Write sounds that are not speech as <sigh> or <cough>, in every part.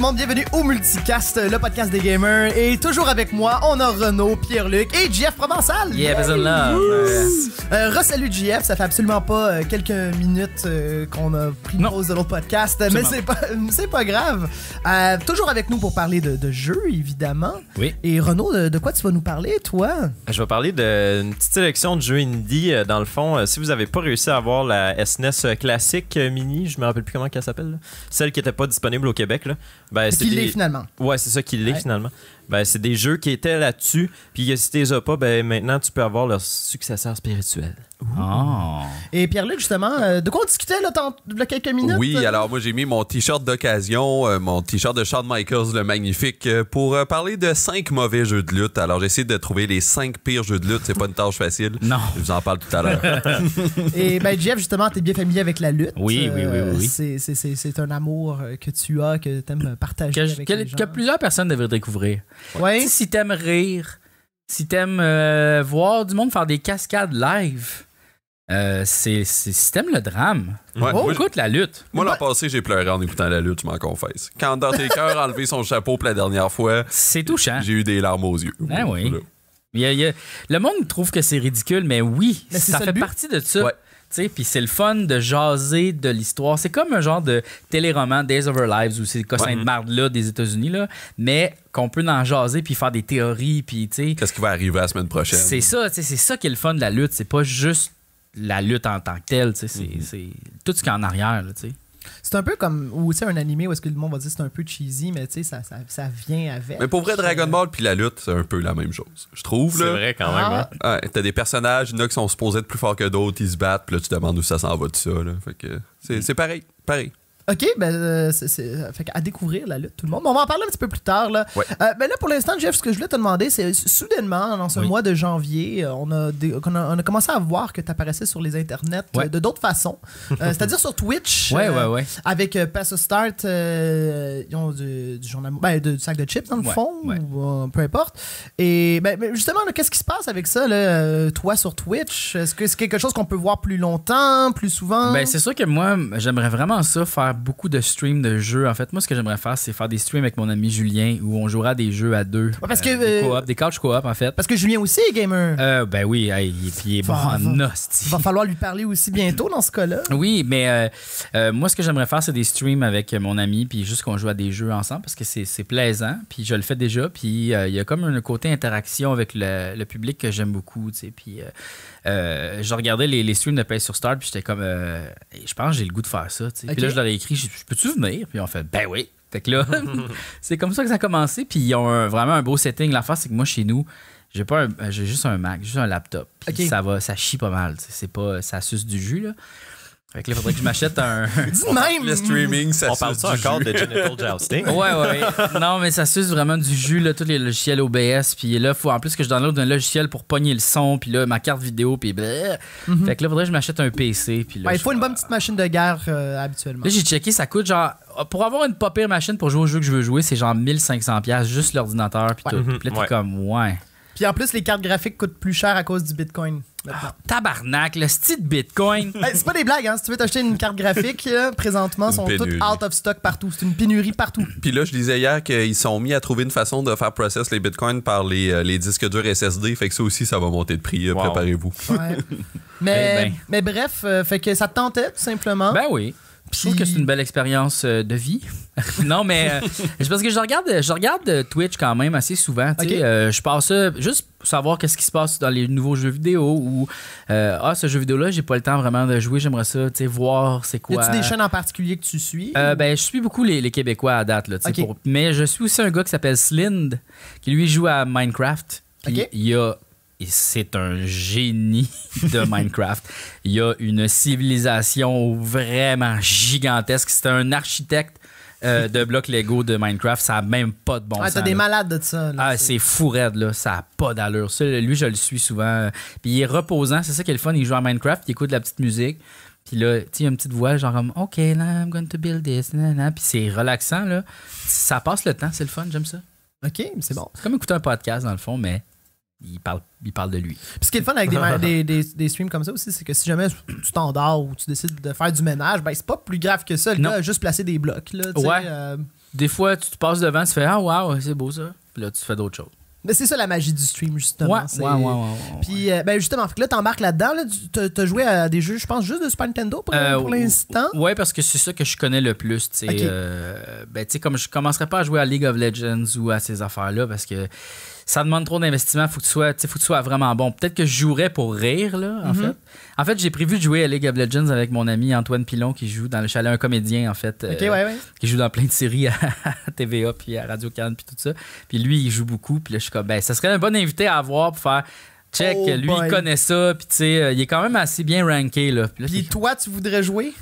tout monde, bienvenue au Multicast, le podcast des gamers. Et toujours avec moi, on a Renaud, Pierre-Luc et Jeff Provençal. Yeah, besoin euh, Re-salut Jeff, ça fait absolument pas euh, quelques minutes euh, qu'on a pris pause de l'autre podcast, mais c'est pas, <laughs> c'est pas grave. toujours avec nous pour parler de, jeux, évidemment. Oui. Et Renaud, de, quoi tu vas nous parler, toi? Je vais parler d'une petite sélection de jeux indie. Dans le fond, si vous avez pas réussi à avoir la SNES classique mini, je me rappelle plus comment elle s'appelle, celle qui était pas disponible au Québec, là. Ben, qu'il l'est finalement. Ouais, c'est ça qu'il l'est finalement ben, c'est des jeux qui étaient là-dessus. Puis euh, si tu les as pas, ben, maintenant, tu peux avoir leur successeur spirituel. Ah. Et Pierre-Luc, justement, euh, de quoi on discutait là, quelques minutes? Oui, alors moi j'ai mis mon t-shirt d'occasion, euh, mon t-shirt de Shawn Michaels, le magnifique, pour parler de cinq mauvais jeux de lutte. Alors j'ai essayé de trouver les cinq pires jeux de lutte, c'est pas une tâche facile. Non. Je vous en parle tout à l'heure. <laughs> Et ben, Jeff, justement, t'es bien familier avec la lutte. Oui, oui, oui. oui, C'est un amour que tu as, que aimes partager. avec les gens. que plusieurs personnes devraient découvrir. Si t'aimes rire, si t'aimes euh, voir du monde faire des cascades live, euh, si t'aimes le drame, écoute oh, la lutte. Moi, l'an passé, j'ai pleuré en écoutant la lutte, je m'en confesse. Quand dans tes a <laughs> enlevé son chapeau pour la dernière fois, c'est touchant. J'ai eu des larmes aux yeux. Ben le monde trouve que c'est ridicule, mais oui, ça, fait partie de ça. Puis c'est le fun de jaser de l'histoire. C'est comme un genre de téléroman Days of Our Lives ou ces cossins de là des États-Unis, mais qu'on peut en jaser puis faire des théories. Puis, Qu'est-ce qui va arriver la semaine prochaine? C'est ça, c'est ça qui est le fun de la lutte. C'est pas juste la lutte en tant que telle. Mm-hmm. C'est tout ce qui est en arrière. Là, c'est un peu comme aussi un animé où est-ce que le monde va dire c'est un peu cheesy, mais tu sais, ça, ça, ça, vient avec. Mais pour vrai, Dragon Ball puis la lutte, c'est un peu la même chose. Je trouve. C'est vrai quand même. Ah hein. t'as des personnages, il y en a qui sont supposés être plus forts que d'autres, ils se battent, puis là, tu demandes où ça s'en va de ça. Là. Fait que c'est pareil. Pareil. OK, ben, euh, c'est, euh, à découvrir la lutte, tout le monde. on va en parler un petit peu plus tard. Là. Euh, ben là, pour l'instant, Jeff, ce que je voulais te demander, c'est soudainement, dans ce mois de janvier, on a, on a commencé à voir que tu apparaissais sur les internets de d'autres façons. <laughs> c'est-à-dire sur Twitch. Ouais, ouais, Avec Pass Start, ils ont du, journal- ben, de- sac de chips, dans le fond, peu importe. Et ben, justement, qu'est-ce qui se passe avec ça, là, toi, sur Twitch? Est-ce que c'est quelque chose qu'on peut voir plus longtemps, plus souvent? Ben, c'est sûr que moi, j'aimerais vraiment ça, faire beaucoup de streams de jeux. En fait, moi, ce que j'aimerais faire, c'est faire des streams avec mon ami Julien où on jouera des jeux à deux. parce que, euh, des, euh, co des op en fait. Parce que Julien aussi est gamer. Euh, ben oui, il est bon va, Va falloir lui parler aussi bientôt dans ce cas-là. <laughs> Oui, mais moi, ce que j'aimerais faire, c'est des streams avec mon ami puis juste qu'on joue à des jeux ensemble parce que c'est plaisant. Puis je le fais déjà. Puis il y a comme un côté interaction avec le, public que j'aime beaucoup. puis je regardais les, streams de Pays sur Star puis j'étais comme, je pense que j'ai le goût de faire ça. Puis là, je leur écrit peux-tu venir Puis on fait Ben oui. Fait là, <laughs> c'est comme ça que ça a commencé. Puis ils ont vraiment un beau setting. L'affaire, c'est que moi, chez nous, j'ai pas euh, j'ai juste un Mac, juste un laptop. Puis ça va, ça chie pas mal. C'est pas, ça suce du jus là. Fait que là, faudrait que je m'achète un. <laughs> <laughs> Le streaming, ça On parle ça encore de <laughs> genital jousting. ouais, ouais. Non, mais ça suce vraiment du jus, là, tous les logiciels OBS. Puis là, faut en plus que je download un logiciel pour pogner le son, puis là, ma carte vidéo, puis. Mm Fait que là, faudrait que je m'achète un PC. Puis il faut une bonne petite machine de guerre euh, habituellement. Là, j'ai checké, ça coûte genre. Oh, pour avoir une pas pire machine pour jouer au jeu que je veux jouer, c'est genre 1500$, juste l'ordinateur, puis tout. Mhm. le comme, ouais. Puis en plus, les cartes graphiques coûtent plus cher à cause du Bitcoin. Ah, tabarnak, le style Bitcoin. <laughs> Ben, c'est pas des blagues, hein. Si tu veux t'acheter une carte graphique, présentement, sont toutes out of stock partout. C'est une pénurie partout. <clears throat> Puis là, je disais hier qu'ils sont mis à trouver une façon de faire process les Bitcoins par les, euh, disques durs SSD. Fait que ça aussi, ça va monter de prix. Euh, préparez-vous. <laughs> Eh ben. mais, bref, euh, fait que ça te tentait, tout simplement. Ben oui. Je trouve que c'est une belle expérience euh, de vie. <laughs> non, mais je euh, pense que je regarde, je regarde euh, Twitch quand même assez souvent. je passe juste pour savoir qu'est-ce qui se passe dans les nouveaux jeux vidéo ou ah ce jeu vidéo là j'ai pas le temps vraiment de jouer. J'aimerais ça, tu sais, voir c'est quoi. Y a-tu des chaînes en particulier que tu suis Ben je suis beaucoup les, Québécois à date là. Mais je suis aussi un gars qui s'appelle Slind qui lui joue à Minecraft. il y a c'est un génie de <laughs> Minecraft. Il y a une civilisation vraiment gigantesque. C'est un architecte euh, de blocs Lego de Minecraft. Ça n'a même pas de bon ah, sens. T'as des malades de ça. ah, c'est fou là. Ça n'a pas d'allure. lui, je le suis souvent. Puis il est reposant. C'est ça qui est le fun. Il joue à Minecraft, il écoute de la petite musique. Puis là, tu sais, une petite voix, genre comme OK, I'm going to build this. Puis c'est relaxant, là. Ça passe le temps, c'est le fun, j'aime ça. OK, c'est bon. C'est comme écouter un podcast, dans le fond, mais il parle, il parle de lui. Puis ce qui est le fun avec <laughs> des, streams comme ça aussi, c'est que si jamais tu t'endors ou tu décides de faire du ménage, ben c'est pas plus grave que ça. Le gars juste placer des blocs. Là, euh. Des fois, tu te passes devant, tu fais Ah, waouh, c'est beau ça. Puis là, tu fais d'autres choses. Mais c'est ça la magie du stream, justement. Ouais, Puis, euh, ben justement, là, t'embarques là-dedans. Là, t'as joué à des jeux, je pense, juste de Super Nintendo pour, euh, l'instant. Ouais, parce que c'est ça que je connais le plus. ben, tu sais, comme je commencerai pas à jouer à League of Legends ou à ces affaires-là, parce que ça demande trop d'investissement. Faut que tu sois, faut que tu sois vraiment bon. Peut-être que je jouerais pour rire, là, en mhm. fait. En fait, j'ai prévu de jouer à League of Legends avec mon ami Antoine Pilon, qui joue dans le chalet, un comédien, en fait. Euh, qui joue dans plein de séries à, <laughs> TVA, puis à Radio-Canada, puis tout ça. Puis lui, il joue beaucoup. Puis là, je suis comme, ben, ça serait un bon invité à avoir pour faire. Check, oh lui, il connaît ça, puis tu sais, euh, il est quand même assez bien ranké, puis toi, tu voudrais jouer?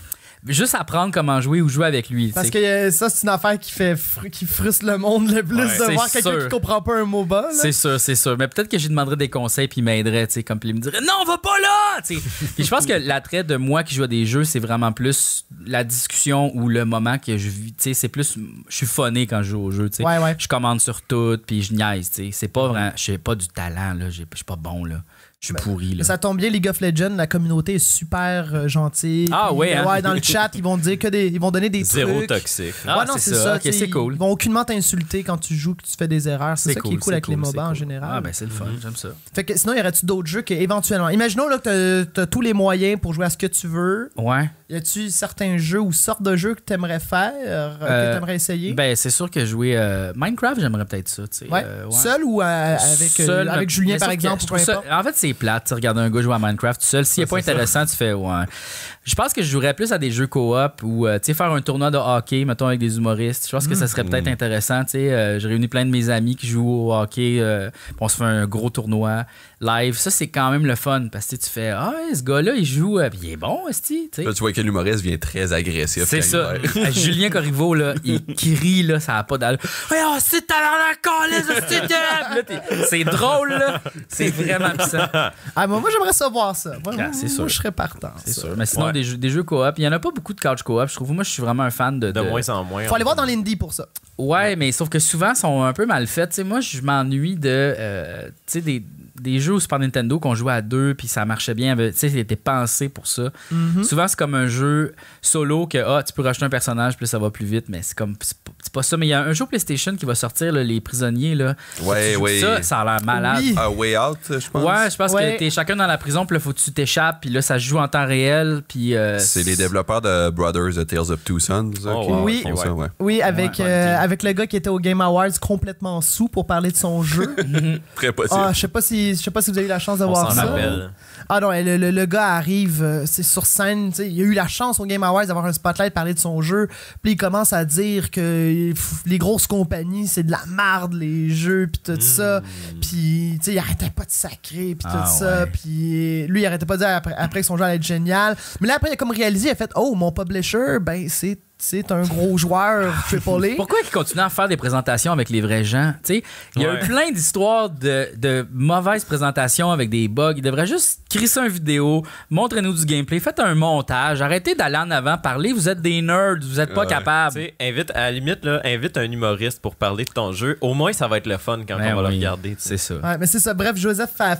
juste apprendre comment jouer ou jouer avec lui. Parce que euh, ça, c'est une affaire qui fait qui frustre le monde le plus de voir quelqu'un qui comprend pas un mot bas. C'est sûr, c'est sûr. Mais peut-être que j'ai demanderais des conseils puis il m'aiderait, tu comme il me dirait non, on va pas là. <laughs> puis je pense que l'attrait de moi qui joue à des jeux, c'est vraiment plus la discussion ou le moment que je vis. c'est plus, je suis phoné quand je joue au jeu. je commande sur tout puis je niaise. Tu c'est pas vraiment, je pas du talent là, je suis pas bon là. Je ben, suis pourri, Ça tombe bien, League of Legends, la communauté est super euh, gentille. Ah ouais, hein. dans le chat, ils vont dire que des, ils vont donner des Zéro toxique. Ah, non, c'est ça. c'est cool. Ils vont aucunement t'insulter quand tu joues, que tu fais des erreurs. C'est ça qui est cool avec les MOBA en général. Ah ben c'est le fun, j'aime ça. Fait que sinon, y aurait-tu d'autres jeux qui éventuellement. Imaginons là, que t'as tous les moyens pour jouer à ce que tu veux. Ouais. Y a-tu certains jeux ou sortes de jeux que t'aimerais faire, euh, que euh, t'aimerais essayer Ben c'est sûr que jouer Minecraft, j'aimerais peut-être ça. ouais. Seul ou avec, avec Julien par exemple En fait, c'est plates, plate, tu un gars jouer à Minecraft tout seul. S'il n'est pas intéressant, tu fais ouais. Je pense que je jouerais plus à des jeux co-op ou euh, faire un tournoi de hockey, mettons, avec des humoristes. Je pense que ça hmm. serait peut-être hmm. intéressant. intéressant. sais, euh, J'ai réuni plein de mes amis qui jouent au hockey. Euh, on se fait un gros tournoi live. Ça, c'est quand même le fun parce que tu fais Ah, ce gars-là, il joue, euh, il est bon, tu sais. Tu vois que l'humoriste vient très agressif. C'est ça. <laughs> Ah, Julien Corriveau, là, il crie, là, ça n'a pas d'allure. Oh, oh, c'est la c'est drôle, là. C'est vraiment ça. Ah, moi, j'aimerais savoir ça. Moi, ah, je serais partant. C'est sûr. Mais sinon, des, jeux, des jeux coop, il n'y en a pas beaucoup de couch co-op, Je trouve, moi, je suis vraiment un fan de. De, moins en moins. Faut aller voir dans l'indie pour ça. Ouais, mais sauf que souvent, ils sont un peu mal faits. moi, je m'ennuie de. Euh, tu sais, des des jeux Super Nintendo qu'on jouait à deux, puis ça marchait bien. Tu sais, c'était pensé pour ça. Mhm. Souvent, c'est comme un jeu solo que ah, tu peux rajouter un personnage, puis ça va plus vite, mais c'est comme. C'est pas ça. Mais il y a un jeu PlayStation qui va sortir, Les Prisonniers. Là. Ça, a l'air malade. Oui. way Out, je pense. Ouais, je pense que t'es chacun dans la prison, puis là, faut que tu t'échappes, puis là, ça joue en temps réel. Euh, c'est les développeurs de Brothers, The Tales of Two Sons. Oh, oui, oui, avec, euh, avec le gars qui était au Game Awards complètement sous pour parler de son jeu. <laughs> Très possible. Ah, je sais pas si je sais pas si vous avez eu la chance d'avoir ça. Ah non, le, gars arrive euh, c'est sur scène. Il a eu la chance au Game Awards d'avoir un spotlight, parler de son jeu. Puis il commence à dire que les grosses compagnies, c'est de la marde, les jeux, puis tout ça. Hmm. Puis il arrêtait pas de sacrer, puis tout ah ça. Puis lui, il arrêtait pas de dire après, que son jeu allait être génial. Mais là, après, il a comme réalisé, il a fait Oh, mon publisher, ben c'est un gros joueur Tripoli <laughs> ah, Pourquoi il continue à faire des présentations avec les vrais gens? il y a plein d'histoires de, de, mauvaises présentations avec des bugs. Il devrait juste crissez une vidéo, montrez-nous du gameplay, faites un montage, arrêtez d'aller en avant parler, vous êtes des nerds, vous n'êtes pas capables. invite, à la limite, invite un humoriste pour parler de ton jeu. Au moins, ça va être le fun quand ben on va le regarder. C'est ça. Ouais, mais c'est ça. Bref, Joseph Fares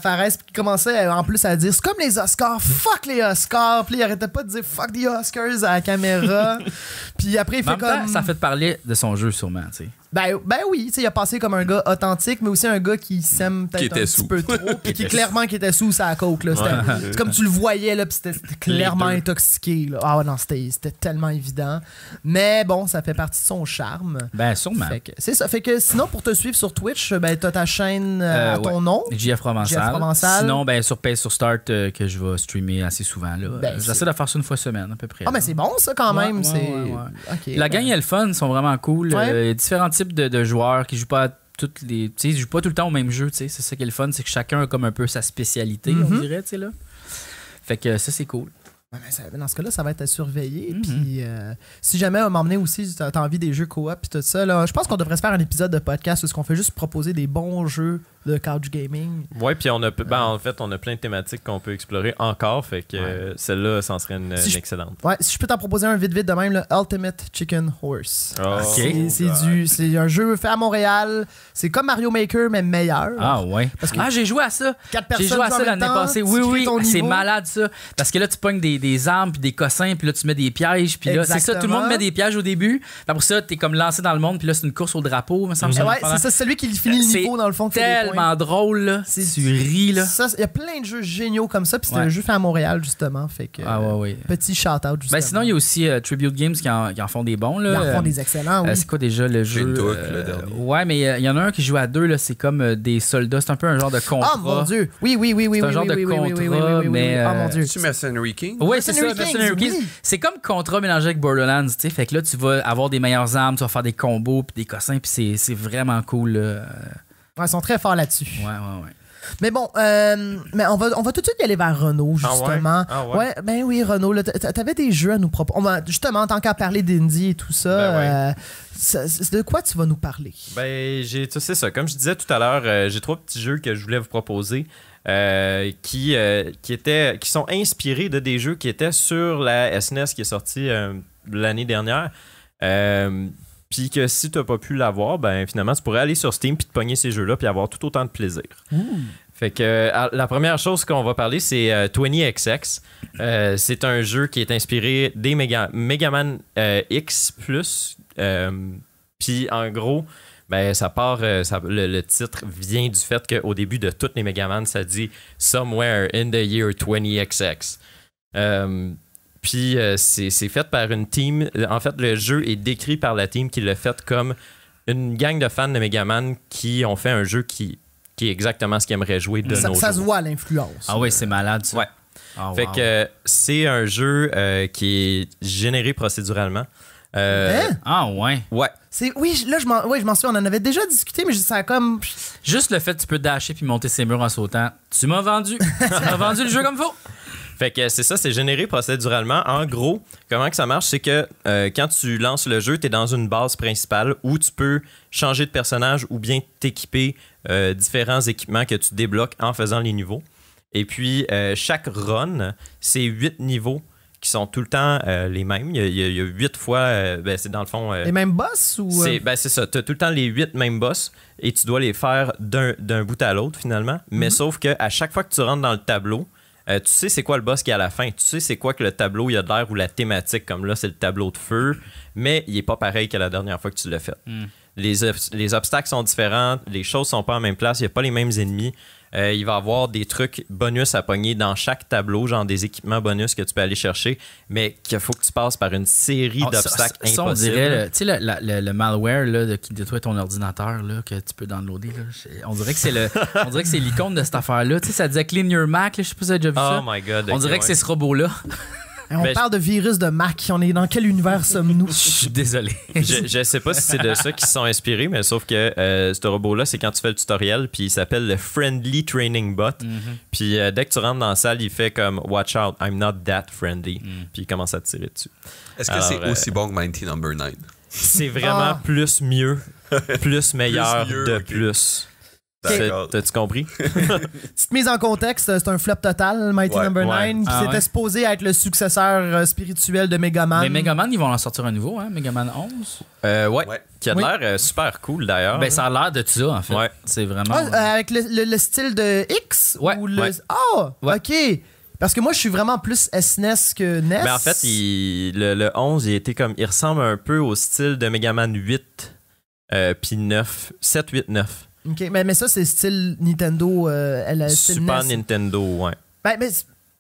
qui commençait euh, en plus à dire c'est comme les Oscars, fuck les Oscars. Puis il arrêtait pas de dire fuck the Oscars à la caméra. <laughs> puis après, il fait comme. ça fait parler de son jeu, sûrement, tu sais. Ben, ben oui, il a passé comme un gars authentique, mais aussi un gars qui s'aime peut-être un sous. petit peu trop, qui clairement qui était sous sa coke. Là. C'est comme tu le voyais, là, c'était clairement intoxiqué. Ah non, c'était tellement évident. Mais bon, ça fait partie de son charme. Ben sûrement. C'est ça. Fait que sinon, pour te suivre sur Twitch, ben t'as ta chaîne euh, euh, à ton nom. JF Provençal. Sinon, ben sur Pays sur Start euh, que je vais streamer assez souvent. Là. Ben, J'essaie de faire ça une fois semaine à peu près. Ah, mais ben, c'est bon ça quand même. Ouais, la gang, le fun, sont vraiment cool. Euh, différentes type de, joueurs qui joue pas toutes les. Tu sais, ils jouent pas tout le temps au même jeu, tu sais. C'est ça qui est le fun, c'est que chacun a comme un peu sa spécialité, on mhm. dirait, tu sais, là. Fait que ça, c'est cool. dans ce cas-là, ça va être à surveiller. Mhm. Puis euh, si jamais on m'emmenait aussi, tu as envie des jeux coop puis tout ça, je pense qu'on devrait se faire un épisode de podcast où ce qu'on fait juste proposer des bons jeux de couch gaming. ouais puis on a, ben, euh. en fait, on a plein de thématiques qu'on peut explorer encore, fait que euh, celle-là, ça en serait une, excellente. ouais, si je peux t'en proposer un vite-vite de même, le Ultimate Chicken Horse. Ah, ah, c'est oh, du C'est un jeu fait à Montréal. C'est comme Mario Maker, mais meilleur. Ah ouais. Parce que ah, j'ai joué à ça. Quatre personnes. J'ai joué à ça l'année passée. Oui, oui, ah, c'est malade ça. Parce que là, tu pognes des, des armes, puis des cossins, puis là, tu mets des pièges. Puis là, c'est ça, tout le monde met des pièges au début. pour ça, t'es comme lancé dans le monde, puis là, c'est une course au drapeau, mm-hmm. c'est ça, c'est celui qui finit le niveau, dans le fond drôle, Tu ris, Il y a plein de jeux géniaux comme ça. Puis c'était un jeu fait à Montréal, justement. Fait que, ah, ouais, euh, Petit shout-out, ben, sinon, il y a aussi euh, Tribute Games qui en, font des bons, là. Ils en font des excellents, euh, c'est quoi déjà le jeu Ouais, mais il y en a un qui joue à deux, là. C'est comme des soldats. C'est un peu un genre de oh, contrat. Ah, mon Dieu. Oui, oui, oui, oui. C'est un genre de contrat, mais. Tu King? Oui, oh, c'est ça. C'est comme contrat mélangé avec Borderlands, tu sais. Fait que là, tu vas avoir des meilleures armes, tu vas faire des combos, puis des cossins, puis c'est vraiment cool sont très forts là-dessus. Ouais, ouais, ouais. Mais bon, euh, mais on, va, on va tout de suite y aller vers Renault, ah justement. Ah ouais? ben oui, Renault, tu avais des jeux à nous proposer. Justement, en tant qu'à parler d'Indie et tout ça, ben euh, de quoi tu vas nous parler? Ben, j'ai, c'est ça. Comme je disais tout à l'heure, euh, j'ai trois petits jeux que je voulais vous proposer. qui, qui, étaient, qui sont inspirés de des jeux qui étaient sur la SNES e qui est sortie l'année dernière. Puis que si t'as pas pu l'avoir, ben finalement, tu pourrais aller sur Steam puis te pogner ces jeux-là puis avoir tout autant de plaisir. Hmm. Fait que euh, la première chose qu'on va parler, c'est 20XX. Euh, euh, c'est un jeu qui est inspiré des Mega, Megaman X. Puis en gros, ben, ça part, le, titre vient du fait qu'au début de toutes les Megaman, ça dit Somewhere in the year 20XX. Puis euh, c'est fait par une team. Euh, en fait, le jeu est décrit par la team qui l'a fait comme une gang de fans de Megaman qui ont fait un jeu qui, qui est exactement ce qu'ils aimeraient jouer de ça, nos Ça se voit l'influence. Ah oui, c'est malade. Ouais. Ah, fait que euh, c'est un jeu qui est généré procéduralement. Hein? Ah ouais. Ouais. Oui, là, je m'en souviens, on en avait déjà discuté, mais ça comme. Juste le fait que tu peux dasher puis monter ses murs en sautant, tu m'as vendu. <laughs> tu m'as vendu le jeu comme faut. Fait que c'est ça, c'est généré procéduralement. En gros, comment que ça marche, c'est que euh, quand tu lances le jeu, tu es dans une base principale où tu peux changer de personnage ou bien t'équiper euh, différents équipements que tu débloques en faisant les niveaux. Et puis, euh, chaque run, c'est huit niveaux qui sont tout le temps les mêmes. Il y a huit fois, ben, c'est dans le fond. les mêmes boss ou. Ben, c'est ça. Tu as tout le temps les huit mêmes boss et tu dois les faire d'un bout à l'autre finalement. Mais mhm. sauf que à chaque fois que tu rentres dans le tableau, euh, tu sais c'est quoi le boss qui est à la fin. Tu sais c'est quoi que le tableau il a de l'air ou la thématique. Comme là, c'est le tableau de feu. Mais il n'est pas pareil que la dernière fois que tu l'as fait. Hmm. Les, les, obstacles sont différents. Les choses sont pas en même place. Il n'y a pas les mêmes ennemis. Euh, il va avoir des trucs bonus à pogner dans chaque tableau, genre des équipements bonus que tu peux aller chercher, mais qu'il faut que tu passes par une série ah, d'obstacles on dirait, tu sais, le, malware qui détruit ton ordinateur que tu peux downloader, on dirait que c'est le, <laughs> l'icône de cette affaire-là. ça disait Clean Your Mac, je sais pas si tu déjà vu oh ça. on dirait que c'est ce robot-là on parle de virus de Mac. On est dans quel univers sommes-nous? <laughs> Je suis désolé. je, ne sais pas si c'est de ça qu'ils sont inspirés, mais sauf que euh, ce robot-là, c'est quand tu fais le tutoriel, puis il s'appelle le Friendly Training Bot. Mhm. Puis euh, dès que tu rentres dans la salle, il fait comme Watch out, I'm not that friendly. Mhm. Puis il commence à te tirer dessus. Est-ce que c'est aussi euh, bon que Mighty Number 9? C'est vraiment ah. plus mieux, <laughs> plus meilleur de plus. T'as-tu compris? <laughs> Petite mise en contexte, c'est un flop total, Mighty Number 9, qui ah, c'était à supposé être le successeur euh, spirituel de Megaman. Mais Megaman, ils vont en sortir un nouveau, hein? Megaman 11? Euh, ouais. Qui a l'air euh, super cool d'ailleurs. Ben, ça a l'air de ça, en fait. C'est vraiment. Ah, avec le, style de X? Ouais. Ou Oh! OK! Parce que moi, je suis vraiment plus SNES e que NES. Mais ben, en fait, le, 11, il était comme. Il ressemble un peu au style de Megaman 8, puis 9, 7, 8, 9 mais, mais ça, c'est style Nintendo. Euh, Super e Nintendo, ouais. Ben,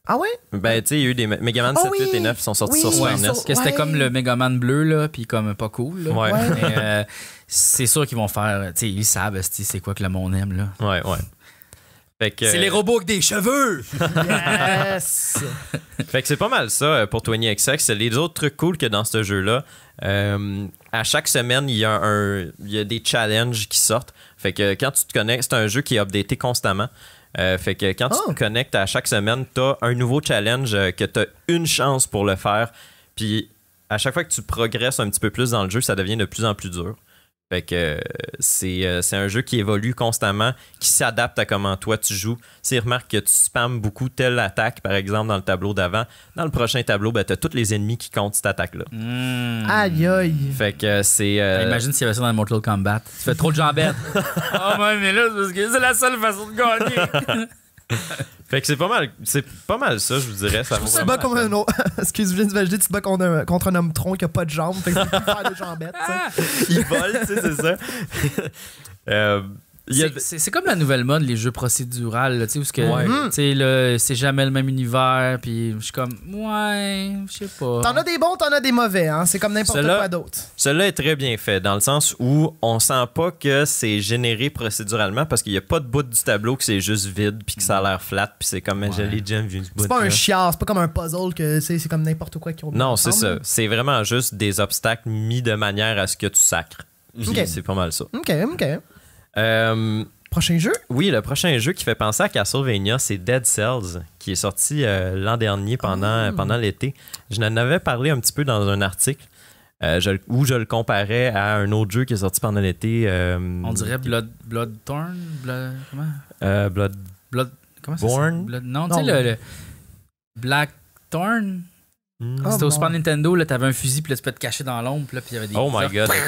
Ah ouais? Ben, tu sais, il y a eu des Megaman Man 7, ah 8 et 9 qui sont sortis sur Super NES. E c'était comme le Megaman bleu, là, puis comme pas cool. Là. Ouais. Mais <laughs> euh, c'est sûr qu'ils vont faire. Tu sais, ils savent c'est quoi que le monde aime, là. Ouais, ouais. C'est les robots avec des cheveux! Yes! <laughs> fait que c'est pas mal ça euh, pour 20XX. Les autres trucs cool que dans ce jeu-là, euh, à chaque semaine, il y, a un, il y a des challenges qui sortent. Fait que quand tu te connectes, c'est un jeu qui est updaté constamment. Euh, fait que quand tu oh. te connectes à chaque semaine, tu as un nouveau challenge euh, que tu as une chance pour le faire. Puis à chaque fois que tu progresses un petit peu plus dans le jeu, ça devient de plus en plus dur. Fait que euh, euh, c'est, un jeu qui évolue constamment, qui s'adapte à comment toi tu joues. Si remarque que tu spammes beaucoup telle attaque, par exemple, dans le tableau d'avant, dans le prochain tableau, ben, tu as tous les ennemis qui comptent cette attaque-là. Hmm. Aïe aïe! Fait que euh, c'est. Imagine s'il y avait ça dans Mortal Kombat. Tu fais trop de jambettes. <laughs> oh, mais là, parce que c'est la seule façon de gagner. <laughs> Fait que c'est pas mal, c'est pas mal ça, je vous dirais. Ça tu te bats un autre. <laughs> Excuse, Vince Valjean, tu te bats contre un, contre un homme tronc qui a pas de jambes. Fait que peux faire des jambettes. <laughs> Il vole, tu sais, c'est ça. <laughs> euh, c'est comme la nouvelle mode, les jeux procédurales, tu sais, où c'est jamais le même univers, puis je suis comme, ouais, je sais pas. T'en as des bons, t'en as des mauvais, hein. c'est comme n'importe quoi d'autre. Cela est très bien fait, dans le sens où on sent pas que c'est généré procéduralement, parce qu'il y a pas de bout du tableau que c'est juste vide, puis que ça a l'air flat, puis c'est comme, ouais. j'allais du vu C'est pas un chiard, c'est pas comme un puzzle, que c'est comme n'importe quoi qui Non, c'est ça. C'est vraiment juste des obstacles mis de manière à ce que tu sacres. C'est pas mal ça. Ok, ok. Euh, prochain jeu? Oui, le prochain jeu qui fait penser à Castlevania, c'est Dead Cells, qui est sorti euh, l'an dernier pendant, ah. pendant l'été. Je n'en avais parlé un petit peu dans un article. Euh, où je le comparais à un autre jeu qui est sorti pendant l'été. On dirait Blood, Bloodthorn Blood, Comment Blood. Blood. Non, tu sais, Blackthorn Hmm. C'était oh au Super Nintendo, là, t'avais un fusil, puis là, tu peux te cacher dans l'ombre, là, puis il y avait des. Oh my god, ok.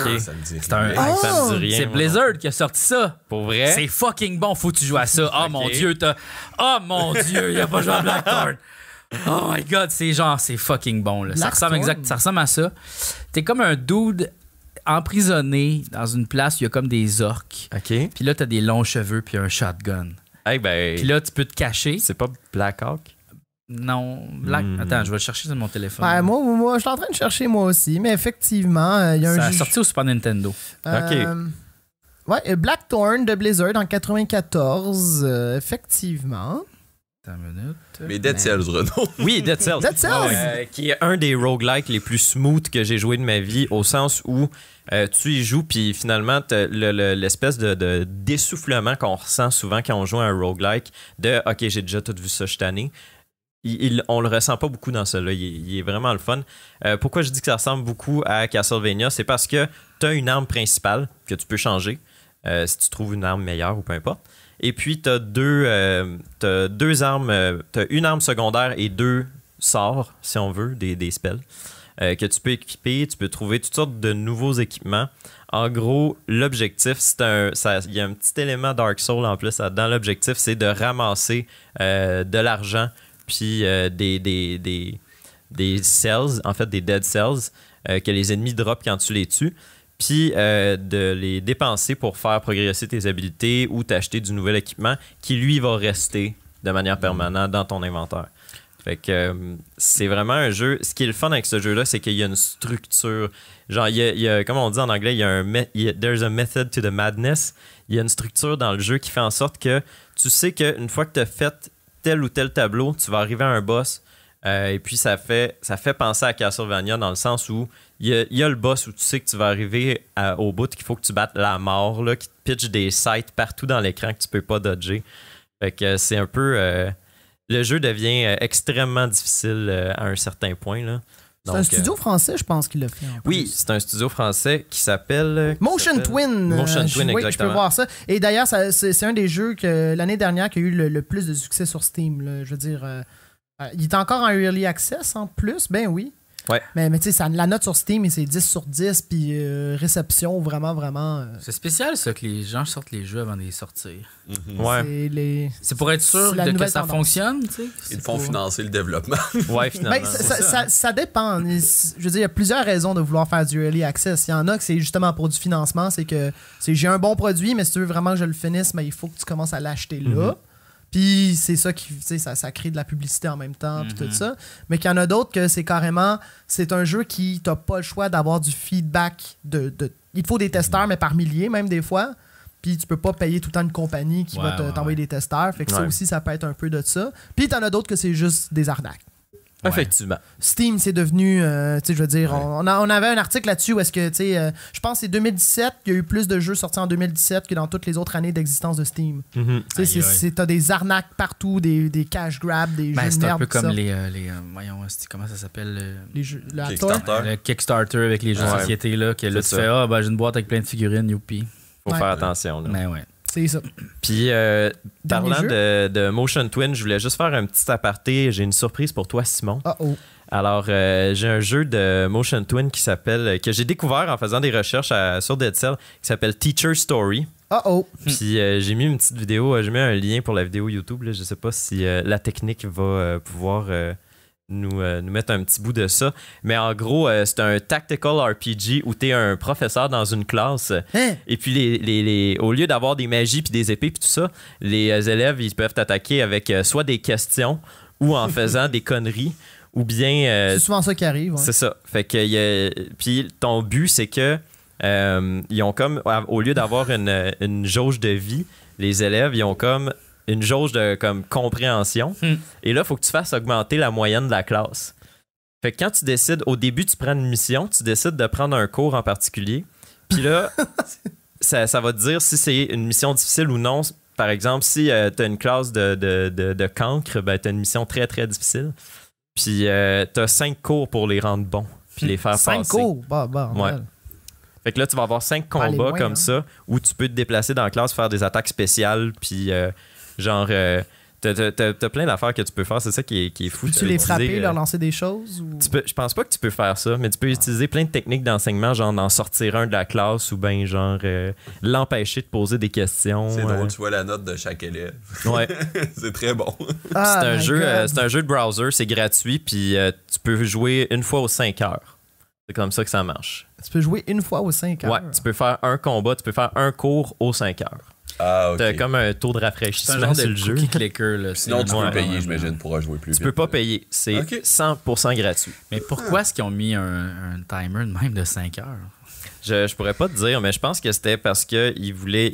C'est Ça me dit oh! C'est Blizzard qui a sorti ça. Pour vrai. C'est fucking bon, faut que tu joues à ça. Oh mon dieu, t'as. Oh mon <laughs> dieu, il a pas joué à Blackthorn. Oh my god, c'est genre, c'est fucking bon, là. Ça ressemble, exact, ça ressemble à ça. T'es comme un dude emprisonné dans une place, où il y a comme des orques. OK. Puis là, t'as des longs cheveux, puis un shotgun. Hey, ben. Puis là, tu peux te cacher. C'est pas Black Hawk? Non, Black. Hmm. Attends, je vais le chercher sur mon téléphone. Ben, moi, je suis en train de chercher moi aussi, mais effectivement, euh, il y a un jeu... sorti au Super Nintendo. Euh, ok. Ouais, euh, Blackthorn de Blizzard en 94, effectivement. Mais Dead Cells, Renaud. <laughs> Oui, Dead Cells. Dead Cells. qui est un des roguelikes les plus smooth que j'ai joué de ma vie, au sens où tu y joues, puis finalement, l'espèce de, d'essoufflement qu'on ressent souvent quand on joue à un roguelike, de OK, j'ai déjà tout vu ça cette année, on le ressent pas beaucoup dans celui-là. Il, est vraiment le fun. Euh, pourquoi je dis que ça ressemble beaucoup à Castlevania C'est parce que tu as une arme principale que tu peux changer euh, si tu trouves une arme meilleure ou peu importe. Et puis, tu as, euh, deux armes. tu as une arme secondaire et deux sorts, si on veut, des, spells. que tu peux équiper, tu peux trouver toutes sortes de nouveaux équipements. En gros, l'objectif, c'est un. Il y a un petit élément Dark Soul en plus. là Dans l'objectif, c'est de ramasser de l'argent puis euh, des, des, cells, en fait des dead cells, euh, que les ennemis drop quand tu les tues, puis euh, de les dépenser pour faire progresser tes habilités ou t'acheter du nouvel équipement qui, lui, va rester de manière mm. permanente dans ton inventaire. Fait que c'est vraiment un jeu. Ce qui est le fun avec ce jeu-là, c'est qu'il y a une structure. Genre, il y, a, comme on dit en anglais, il y a un there's a method to the madness. Il y a une structure dans le jeu qui fait en sorte que tu sais qu'une fois que tu as fait tel ou tel tableau, tu vas arriver à un boss. Euh, et puis ça fait, penser à Castlevania dans le sens où il y, a le boss où tu sais que tu vas arriver au bout qu'il faut que tu battes la mort, là, qui te pitch des sites partout dans l'écran que tu peux pas dodger. Fait que c'est un peu. Euh, le jeu devient euh, extrêmement difficile à un certain point. Là. C'est un studio euh, français, je pense, qui l'a fait. Oui, c'est un studio français qui s'appelle. Euh, Motion Twin. Euh, Motion Twin, exactement. je peux voir ça. Et d'ailleurs, c'est un des jeux que l'année dernière qui a eu le, plus de succès sur Steam. Je veux dire, il est encore en early access en plus. Ben oui. Mais, tu sais, la note sur Steam, c'est 10 sur 10, puis euh, réception vraiment, vraiment. Euh, c'est spécial, ça, que les gens sortent les jeux avant de les sortir. Mhm. ouais. C'est pour être sûr de que ça fonctionne. Ils font financer le développement. <laughs> ouais, ben, finalement. ça, dépend. Je veux dire, il y a plusieurs raisons de vouloir faire du early access. Il y en a que c'est justement pour du financement, c'est que j'ai un bon produit, mais si tu veux vraiment que je le finisse, mais ben, il faut que tu commences à l'acheter là. Mhm. Puis c'est ça qui, ça, ça crée de la publicité en même temps, puis tout mhm. ça. Mais qu'il y en a d'autres que c'est carrément, c'est un jeu qui, t'as pas le choix d'avoir du feedback. De, il faut des testeurs, mhm. mais par milliers même des fois. Puis tu peux pas payer tout le temps une compagnie qui va t'envoyer des testeurs. Fait que ça aussi, ça peut être un peu de ça. Puis t'en as d'autres que c'est juste des arnaques. Effectivement. Steam, c'est devenu, euh, tu sais, je veux dire, on, avait un article là-dessus où est-ce que, tu sais, euh, je pense que c'est 2017, il y a eu plus de jeux sortis en 2017 que dans toutes les autres années d'existence de Steam. Mhm. Tu sais, t'as des arnaques partout, des, des cash grabs, des ben, jeux de C'est un peu comme les, euh, comment ça s'appelle? Kickstarter. Le Kickstarter avec les jeux de société, là, tu ah, ben, j'ai une boîte avec plein de figurines, youpi. Faut faire attention, là. Ben, ouais. C'est ça. Puis, euh, parlant de, Motion Twin, je voulais juste faire un petit aparté. J'ai une surprise pour toi, Simon. Ah, oh. Alors, euh, j'ai un jeu de Motion Twin qui s'appelle, que j'ai découvert en faisant des recherches sur Dead Cell, qui s'appelle Teacher Story. Ah, oh. Puis euh, j'ai mis une petite vidéo, j'ai mis un lien pour la vidéo YouTube. Là. Je sais pas si la technique va pouvoir euh, nous, mettre un petit bout de ça. Mais en gros, euh, c'est un tactical RPG où tu es un professeur dans une classe. Hein? Et puis, les, les, au lieu d'avoir des magies puis des épées puis tout ça, les euh, élèves, ils peuvent t'attaquer avec soit des questions ou en <laughs> faisant des conneries ou bien. c'est souvent ça qui arrive. C'est ça. Fait que, y puis ton but, c'est que. ils ont comme, au lieu d'avoir une, une jauge de vie, les élèves, ils ont comme une jauge de comme compréhension. Hmm. Et là, il faut que tu fasses augmenter la moyenne de la classe. Fait que quand tu décides, au début, tu prends une mission, tu décides de prendre un cours en particulier. Puis là, <laughs> ça, va te dire si c'est une mission difficile ou non. Par exemple, si euh, tu as une classe de, cancre, ben, tu as une mission très, très difficile. Puis euh, tu as cinq cours pour les rendre bons, puis les faire cinq passer. Cinq cours? Bah, bah, Fait que là, tu vas avoir cinq combats comme hein. ça, où tu peux te déplacer dans la classe, faire des attaques spéciales, puis... Euh, Genre, euh, t'as plein d'affaires que tu peux faire, c'est ça qui est, qui fou. tu les frapper, leur euh, lancer des choses Je pense pas que tu peux faire ça, mais tu peux utiliser plein de techniques d'enseignement, genre d'en sortir un de la classe ou bien genre euh, l'empêcher de poser des questions. C'est drôle, tu vois la note de chaque élève. Ouais. <laughs> c'est très bon. <laughs> c'est ah, un, jeu, un jeu de browser, c'est gratuit, puis tu peux jouer une fois aux 5 heures. C'est comme ça que ça marche. Tu peux jouer une fois aux 5 heures. Ouais, tu peux faire un combat, tu peux faire un cours aux 5 heures. Ah, comme un taux de rafraîchissement le jeu. clicker, là. Sinon, tu peux payer, j'imagine, pour jouer plus Tu peux pas payer. C'est 100% gratuit. Mais pourquoi est-ce qu'ils ont mis un, timer de même de 5 heures? Je, je pourrais pas te dire, mais je pense que c'était parce qu'ils voulaient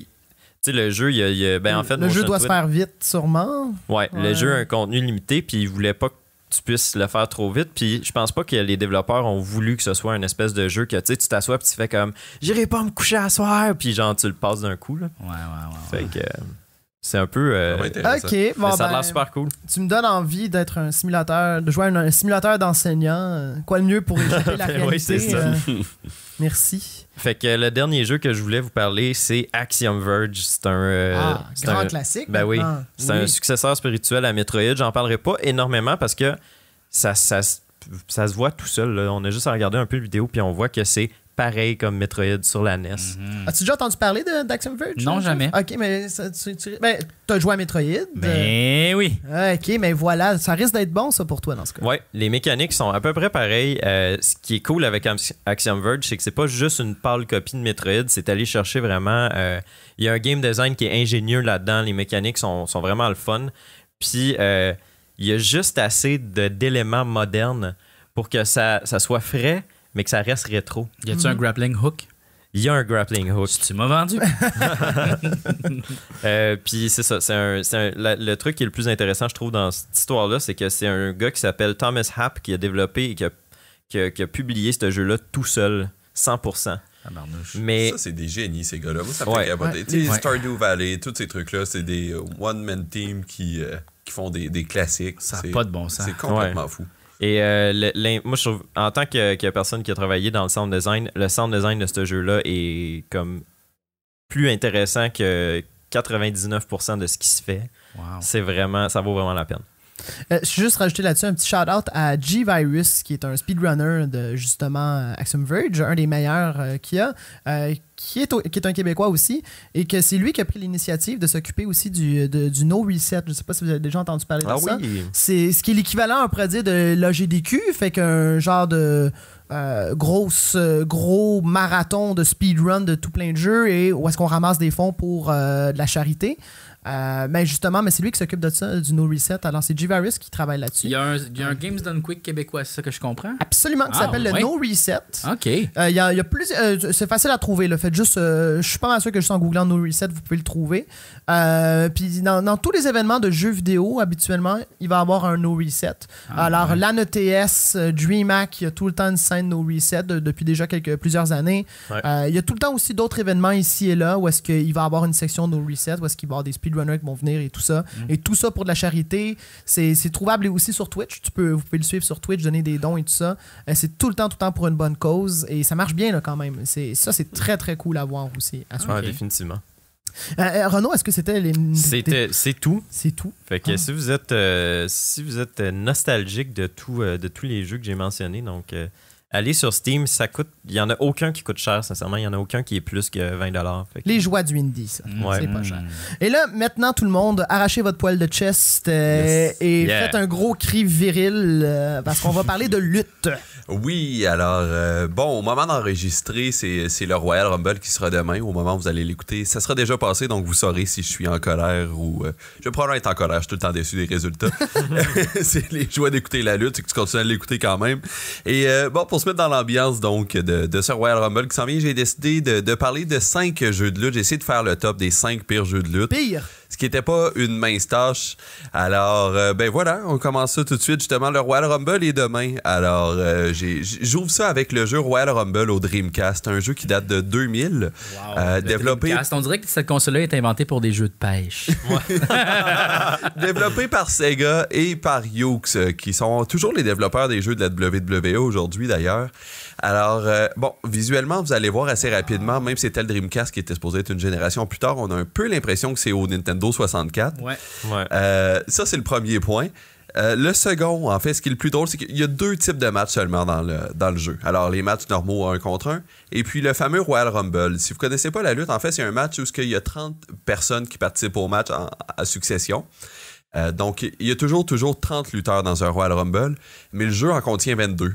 tu sais le jeu, il y a, ben, en fait, le jeu doit se faire vite, sûrement. Ouais, le jeu a un contenu limité, puis ils voulaient pas tu puisses le faire trop vite. Puis je pense pas que les développeurs ont voulu que ce soit une espèce de jeu que tu t'assois puis tu fais comme j'irai pas me coucher à soir, puis genre tu le passes d'un coup. Là. Ouais, ouais, Fait que. Euh, c'est un peu. Euh, ok, ça a l'air ben, super cool. Tu me donnes envie d'être un simulateur, de jouer un, simulateur d'enseignant. Quoi de mieux pour échapper <laughs> la réalité? oui, euh? c'est merci. Fait que le dernier jeu que je voulais vous parler, c'est Axiom Verge. C'est un euh, ah, grand classique. Ben oui, c'est un successeur spirituel à Metroid. J'en parlerai pas énormément parce que ça, ça, se voit tout seul. On a juste à regarder un peu la vidéo puis on voit que c'est pareil comme Metroid sur la NES. Mhm. As-tu déjà entendu parler d'Axiom Verge? Non, jamais. Ok, mais tu, ben, as joué à Metroid? Mais ben oui. Ok, mais voilà, ça risque d'être bon ça pour toi dans ce cas. Oui, les mécaniques sont à peu près pareilles. Euh, ce qui est cool avec Axiom Verge, c'est que c'est pas juste une pâle copie de Metroid, c'est aller chercher vraiment. Euh, il y a un game design qui est ingénieux là-dedans, les mécaniques sont, sont, vraiment le fun. Puis euh, il y a juste assez d'éléments modernes pour que ça, ça soit frais mais que ça reste rétro. Y a-tu un hmm. grappling hook? Il y a un grappling hook. Tu m'as vendu. <laughs> <laughs> Euh, puis c'est ça. le truc qui est le plus intéressant, je trouve, dans cette histoire-là, c'est que c'est un gars qui s'appelle Thomas Happ qui a développé et qui a, a, publié ce jeu-là tout seul, 100%. Mais... Ça, c'est des génies, ces gars-là. ça fait Stardew Valley, tous ces trucs-là, c'est des euh, one-man teams qui, euh, qui font des, des classiques. Ça pas de bon sens. C'est complètement fou. Et euh, moi, je en tant que, personne qui a travaillé dans le sound design, le sound design de ce jeu-là est comme plus intéressant que 99% de ce qui se fait. C'est vraiment, ça vaut vraiment la peine. Euh, je suis juste rajouter là-dessus un petit shout-out à G-Virus, qui est un speedrunner de justement euh, Axiom Verge, un des meilleurs euh, qu'il y a, qui, est qui est un Québécois aussi, et que c'est lui qui a pris l'initiative de s'occuper aussi du, No Reset. Je ne sais pas si vous avez déjà entendu parler de ah ça. C'est ce qui est l'équivalent, on pourrait dire, de l'OGDQ, fait qu'un genre de. grosse, gros marathon de speedrun de tout plein de jeux et où est-ce qu'on ramasse des fonds pour de la charité mais euh, ben, justement, mais c'est lui qui s'occupe de ça, du No Reset. Alors, c'est Jivaris qui travaille là-dessus. Il y a un, y a un Games Done Quick québécois, c'est ça que je comprends? Absolument, qui ah, s'appelle le No Reset. OK. Euh, il y a, y a euh, c'est facile à trouver. le fait juste, je suis pas mal sûr que juste en googlant No Reset, vous pouvez le trouver. Puis dans, dans, tous les événements de jeux vidéo, habituellement, il va y avoir un No Reset. Ah, Alors, l'ANETS DreamHack, il y a tout le temps une scène No Reset depuis déjà quelques, plusieurs années. il y a tout le temps aussi d'autres événements ici et là où est-ce qu'il va y avoir une section No Reset, où est-ce qu'il va avoir des speedrunners qui vont venir et tout ça. Mm. Et tout ça pour de la charité. C'est trouvable aussi sur Twitch. Tu peux, vous pouvez le suivre sur Twitch, donner des dons et tout ça. Euh, c'est tout le temps, tout le temps pour une bonne cause. Et ça marche bien quand même. Ça, c'est très, très cool à voir aussi. À ah, définitivement. Euh, euh, Renaud, est-ce que c'était les. C'était, c'est tout. C'est tout. Fait que ah. si vous êtes, euh, si vous êtes nostalgique de tout, de tous les jeux que j'ai mentionnés, donc allez sur Steam, ça coûte il n'y en a aucun qui coûte cher, sincèrement. Il n'y en a aucun qui est plus que 20 dollars Les joies du indie, ça. Mm. C'est pas cher. Mm. Et là, maintenant, tout le monde, arrachez votre poil de chest euh, et faites un gros cri viril euh, parce qu'on va <laughs> parler de lutte. Oui, alors, euh, bon, au moment d'enregistrer, c'est le Royal Rumble qui sera demain. Au moment où vous allez l'écouter, ça sera déjà passé, donc vous saurez si je suis en colère ou. je vais probablement être en colère, je suis tout le temps déçu des résultats. <laughs> <laughs> c'est les joies d'écouter la lutte, c'est que tu continues à l'écouter quand même. Et bon, pour se mettre dans l'ambiance, donc, de de, ce Royal Rumble qui s'en vient, j'ai décidé de, parler de cinq jeux de lutte. J'ai essayé de faire le top des cinq pires jeux de lutte. Pire! Ce qui n'était pas une mince tâche. Alors, euh, ben voilà, on commence ça tout de suite. Justement, le Royal Rumble est demain. Alors, euh, j'ouvre ça avec le jeu Royal Rumble au Dreamcast, un jeu qui date de 2000. Wow, euh, développé... On dirait que cette console-là est inventée pour des jeux de pêche. <laughs> développé par Sega et par Yooks qui sont toujours les développeurs des jeux de la WWE aujourd'hui d'ailleurs. Alors, euh, bon, visuellement, vous allez voir assez rapidement, même si c'était le Dreamcast qui était supposé être une génération plus tard, on a un peu l'impression que c'est au Nintendo 64. Ouais. ouais. Euh, ça, c'est le premier point. Euh, le second, en fait, ce qui est le plus drôle, c'est qu'il y a deux types de matchs seulement dans le, dans le jeu. Alors, les matchs normaux un contre un, et puis le fameux Royal Rumble. Si vous connaissez pas la lutte, en fait, c'est un match où il y a 30 personnes qui participent au match à succession. donc, il y a toujours, toujours 30 lutteurs dans un Royal Rumble, mais le jeu en contient 22.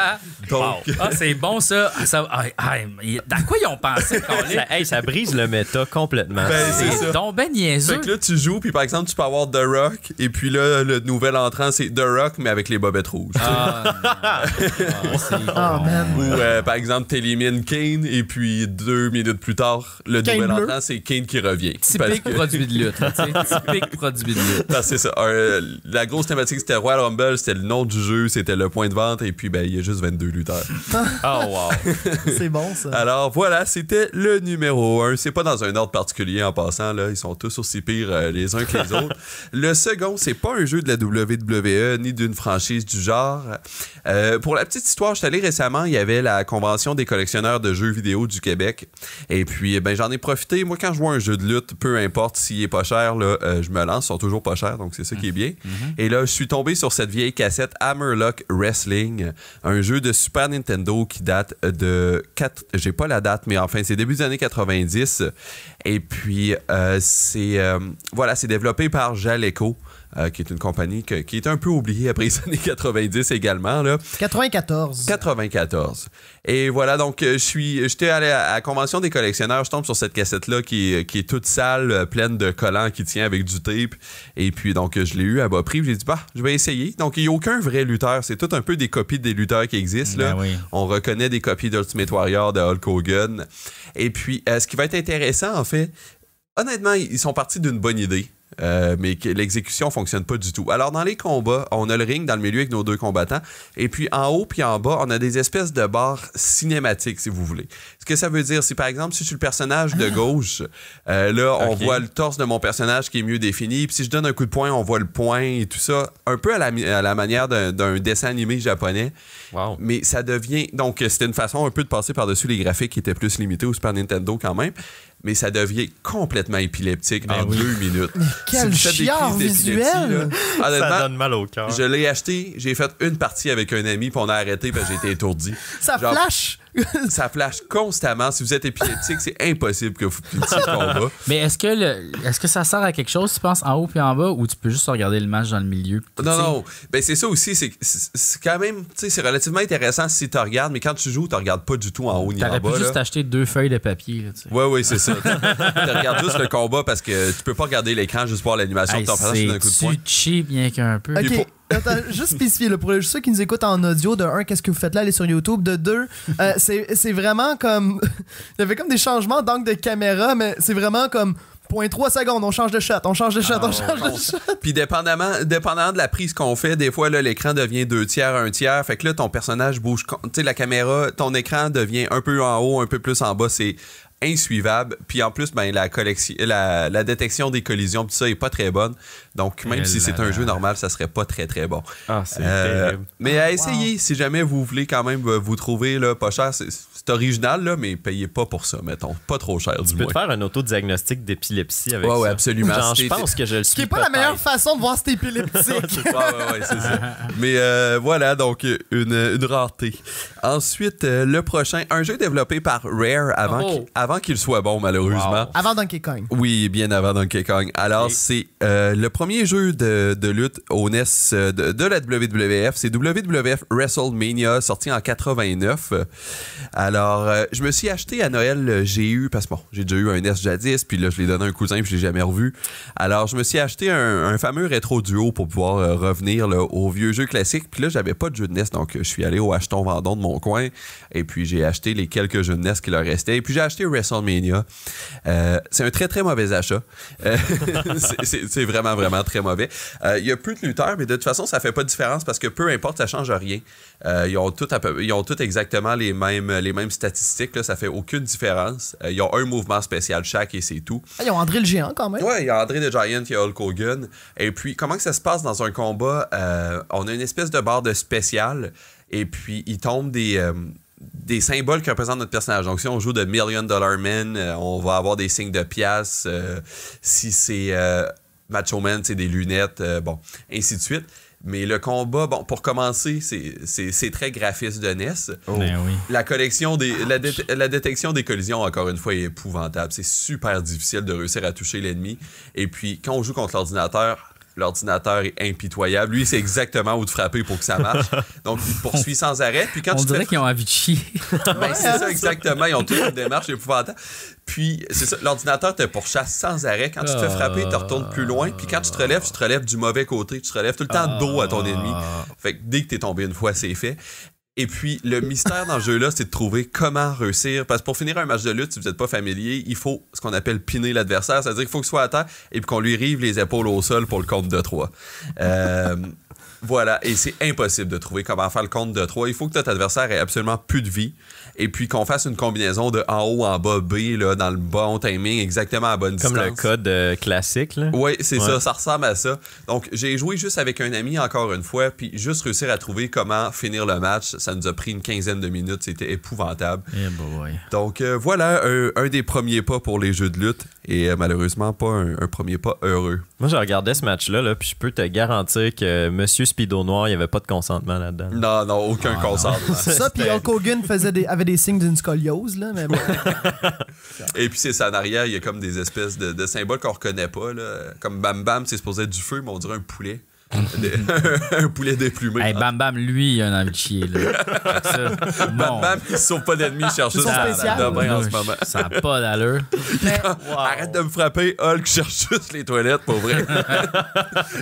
Donc... Ah, c'est bon, ça. Ah, ah, ah, dans quoi ils ont pensé, <laughs> ça, ça brise le méta complètement. Ben, c'est donc ben niaiseux. que là, tu joues, puis par exemple, tu peux avoir The Rock, et puis là, le nouvel entrant, c'est The Rock, mais avec les bobettes rouges. Ah, <laughs> Ou euh, par exemple, t'élimines Kane, et puis deux minutes plus tard, le nouvel entrant, c'est Kane qui revient. Typique que... produit de lutte. <laughs> Typique produit de lutte. c'est ça. Euh, la grosse thématique, c'était Royal Rumble, c'était le nom du jeu, c'était le point de vente, et puis ben, il y a juste 20 22 lutteurs. oh, <laughs> wow. <laughs> c'est bon, ça. Alors, voilà, c'était le numéro 1. C'est pas dans un ordre particulier en passant, là. Ils sont tous aussi pires euh, les uns que les autres. <laughs> Le second, c'est pas un jeu de la WWE ni d'une franchise du genre. Euh, pour la petite histoire, je suis allé récemment, il y avait la convention des collectionneurs de jeux vidéo du Québec. Et puis, eh ben, j'en ai profité. Moi, quand je vois un jeu de lutte, peu importe s'il est pas cher, là, euh, je me lance. Ils sont toujours pas chers, donc c'est ça qui est bien. Mm-hmm. Et là, je suis tombé sur cette vieille cassette Hammerlock Wrestling, un jeu de Super Nintendo qui date de 4. J'ai pas la date, mais enfin, c'est début des années 90. Et puis, euh, c'est. Euh, voilà, c'est développé par Jaleco. Euh, qui est une compagnie qui est un peu oubliée après les <laughs> années 90 également. Là. 94. 94. Et voilà, donc euh, je suis, j'étais allé à la convention des collectionneurs, je tombe sur cette cassette-là qui, euh, est toute sale, pleine de collants qui tient avec du tape. Et puis donc je l'ai eu à bas prix, j'ai dit, bah, je vais essayer. Donc il n'y a aucun vrai lutteur, c'est tout un peu des copies des lutteurs qui existent. Ben On reconnaît des copies d'Ultimate Warrior, de Hulk Hogan. Et puis, ce qui va être intéressant, en fait, honnêtement, ils sont partis d'une bonne idée. Euh, mais mais l'exécution fonctionne pas du tout. Alors dans les combats, on a le ring dans le milieu avec nos deux combattants, et puis en haut puis en bas, on a des espèces de barres cinématiques, si vous voulez. Ce que ça veut dire, c'est par exemple si je suis le personnage de ah. gauche, euh, là on voit le torse de mon personnage qui est mieux défini, puis si je donne un coup de poing, on voit le poing et tout ça, un peu à la, à la manière d'un dessin animé japonais. Mais ça devient donc c'était une façon un peu de passer par-dessus les graphiques qui étaient plus limités au Super Nintendo quand même mais ça devient complètement épileptique ben en deux minutes. Mais quel chiard visuel! Ça donne mal au cœur. Je l'ai acheté, j'ai fait une partie avec un ami, puis on a arrêté parce que été étourdi. Ça flash! <laughs> ça flash constamment. Si vous êtes épileptique, c'est impossible que vous puissiez combattre combat. Mais est-ce que, est-ce que ça sert à quelque chose, tu penses, en haut puis en bas, ou tu peux juste regarder le match dans le milieu? Non, non. Ben, c'est ça aussi. C'est, quand même, tu sais, c'est relativement intéressant si tu regardes, mais quand tu joues, tu regardes pas du tout en haut ni en bas. Tu juste acheter deux feuilles de papier. Oui, oui, ouais, c'est ça. <laughs> tu regardes juste le combat parce que tu peux pas regarder l'écran juste voir l'animation de ton d'un coup cheap, bien qu'un peu juste spécifier, pour ceux qui nous écoutent en audio, de 1, qu'est-ce que vous faites là, aller sur YouTube, de 2, euh, <laughs> c'est vraiment comme. <laughs> Il y avait comme des changements d'angle de caméra, mais c'est vraiment comme. 3 secondes, on change de shot, on change de shot, on ah, change de shot. <laughs> Puis dépendamment, de la prise qu'on fait, des fois l'écran devient deux tiers, un tiers. Fait que là, ton personnage bouge. Tu sais, la caméra, ton écran devient un peu en haut, un peu plus en bas. C'est insuivable. Puis en plus, ben, la, collection, la, détection des collisions, tout ça, est pas très bonne. Donc, même si c'est un jeu normal, ça serait pas très, très bon. Ah, euh, mais ah, essayez si jamais vous voulez quand même euh, vous trouver là, pas cher, c'est original, là, mais payez pas pour ça, mettons. Pas trop cher, tu du peux te faire un auto-diagnostic d'épilepsie avec ouais, ouais, absolument. je pense que je suis. Ce qui n'est pas la meilleure façon de voir si t'es épileptique. <laughs> ouais, c'est Mais euh, voilà, donc, une, rareté. Ensuite, le prochain, un jeu développé par Rare avant oh. qu'il avant soit bon, malheureusement. Avant Donkey Kong. Oui, bien avant Donkey Kong. Alors, c'est le premier jeu de, lutte au NES euh, de, la WWF. C'est WWF WrestleMania, sorti en 89. Alors, euh, je me suis acheté à Noël, euh, j'ai eu, parce que bon, j'ai déjà eu un NES jadis, puis là, je l'ai donné à un cousin, puis je l'ai jamais revu. Alors, je me suis acheté un, fameux rétro duo pour pouvoir revenir au vieux jeu classique, Puis là, j'avais pas de jeu de NES, donc je suis allé au acheton vendon de mon coin, et puis j'ai acheté les quelques jeux de NES qui leur restaient, et puis j'ai acheté WrestleMania. c'est un très, très mauvais achat. <laughs> c'est vraiment, vraiment très mauvais. Euh, il y a peu de lutteurs, mais de toute façon, ça fait pas de différence parce que peu importe, ça change rien. Euh, ils, ont tout ils ont exactement les mêmes, les mêmes statistiques. ça fait aucune différence. Euh, ils ont un mouvement spécial chaque et c'est tout. Ah, ils ont André le Géant quand même. Oui, il y a André le Giant, il y a Hulk Hogan. Et puis, comment ça se passe dans un combat? on a une espèce de barre de spécial et puis il tombe des des symboles qui représentent notre personnage. Donc, si on joue de Million Dollar Man, on va avoir des signes de pièces. si c'est Macho Man, c'est des lunettes, euh, bon, ainsi de suite. Mais le combat, bon, pour commencer, c'est très graphiste de NES. Oh. Ben la collection des. La, détection des collisions, encore une fois, est épouvantable. C'est super difficile de réussir à toucher l'ennemi. Et puis, quand on joue contre l'ordinateur, l'ordinateur est impitoyable. Lui, c'est exactement où te frapper pour que ça marche. <laughs> Donc, il poursuit sans arrêt. Puis quand on dirait qu'ils ont envie de chier. c'est ça, <laughs> exactement. Ils ont toute une démarche épouvantable. Puis, c'est ça, l'ordinateur te pourchasse sans arrêt. Quand tu te fais ah. frapper, tu retournes plus loin. Puis quand tu te relèves, tu te relèves du mauvais côté. Tu te relèves tout le temps dos à ton ennemi. Ah. Fait que dès que es tombé une fois, c'est fait. Et puis, le mystère dans ce jeu-là, c'est de trouver comment réussir. Parce que pour finir un match de lutte, si vous n'êtes pas familier, il faut ce qu'on appelle piner l'adversaire. C'est-à-dire qu'il faut qu'il soit à terre et qu'on lui rive les épaules au sol pour le compte de 3. Euh, <laughs> voilà. Et c'est impossible de trouver comment faire le compte de 3. Il faut que ton adversaire ait absolument plus de vie et puis qu'on fasse une combinaison de en haut, en bas, B, dans le bon timing, exactement à bonne distance. Comme le code euh, classique, là. Oui, c'est ça, ça ressemble à ça. Donc, j'ai joué juste avec un ami, encore une fois, puis juste réussir à trouver comment finir le match. Ça nous a pris une quinzaine de minutes, c'était épouvantable. Eh boy. Donc, euh, voilà un, des premiers pas pour les jeux de lutte, et euh, malheureusement, pas un, premier pas heureux. Moi, j'ai regardé ce match-là, là, puis je peux te garantir que Monsieur Speedo Noir, il n'y avait pas de consentement là-dedans. Non, non, aucun ah, consentement. <laughs> ça, puis Hulk Hogan faisait des, des signes d'une scoliose, là, mais <laughs> Et puis, c'est ça, en arrière, il y a comme des espèces de, symboles qu'on reconnaît pas, là. Comme Bam Bam, c'est supposé être du feu, mais on dirait un poulet. <laughs> un poulet déplumé. Hey, Bam Bam, lui, il y a un amitié <laughs> Bam Bam, ils sont pas d'ennemis, ils cherchent juste demain non, en ce moment. Ça n'a pas d'allure. <laughs> Arrête de me frapper, Hulk cherche juste les toilettes, pour vrai.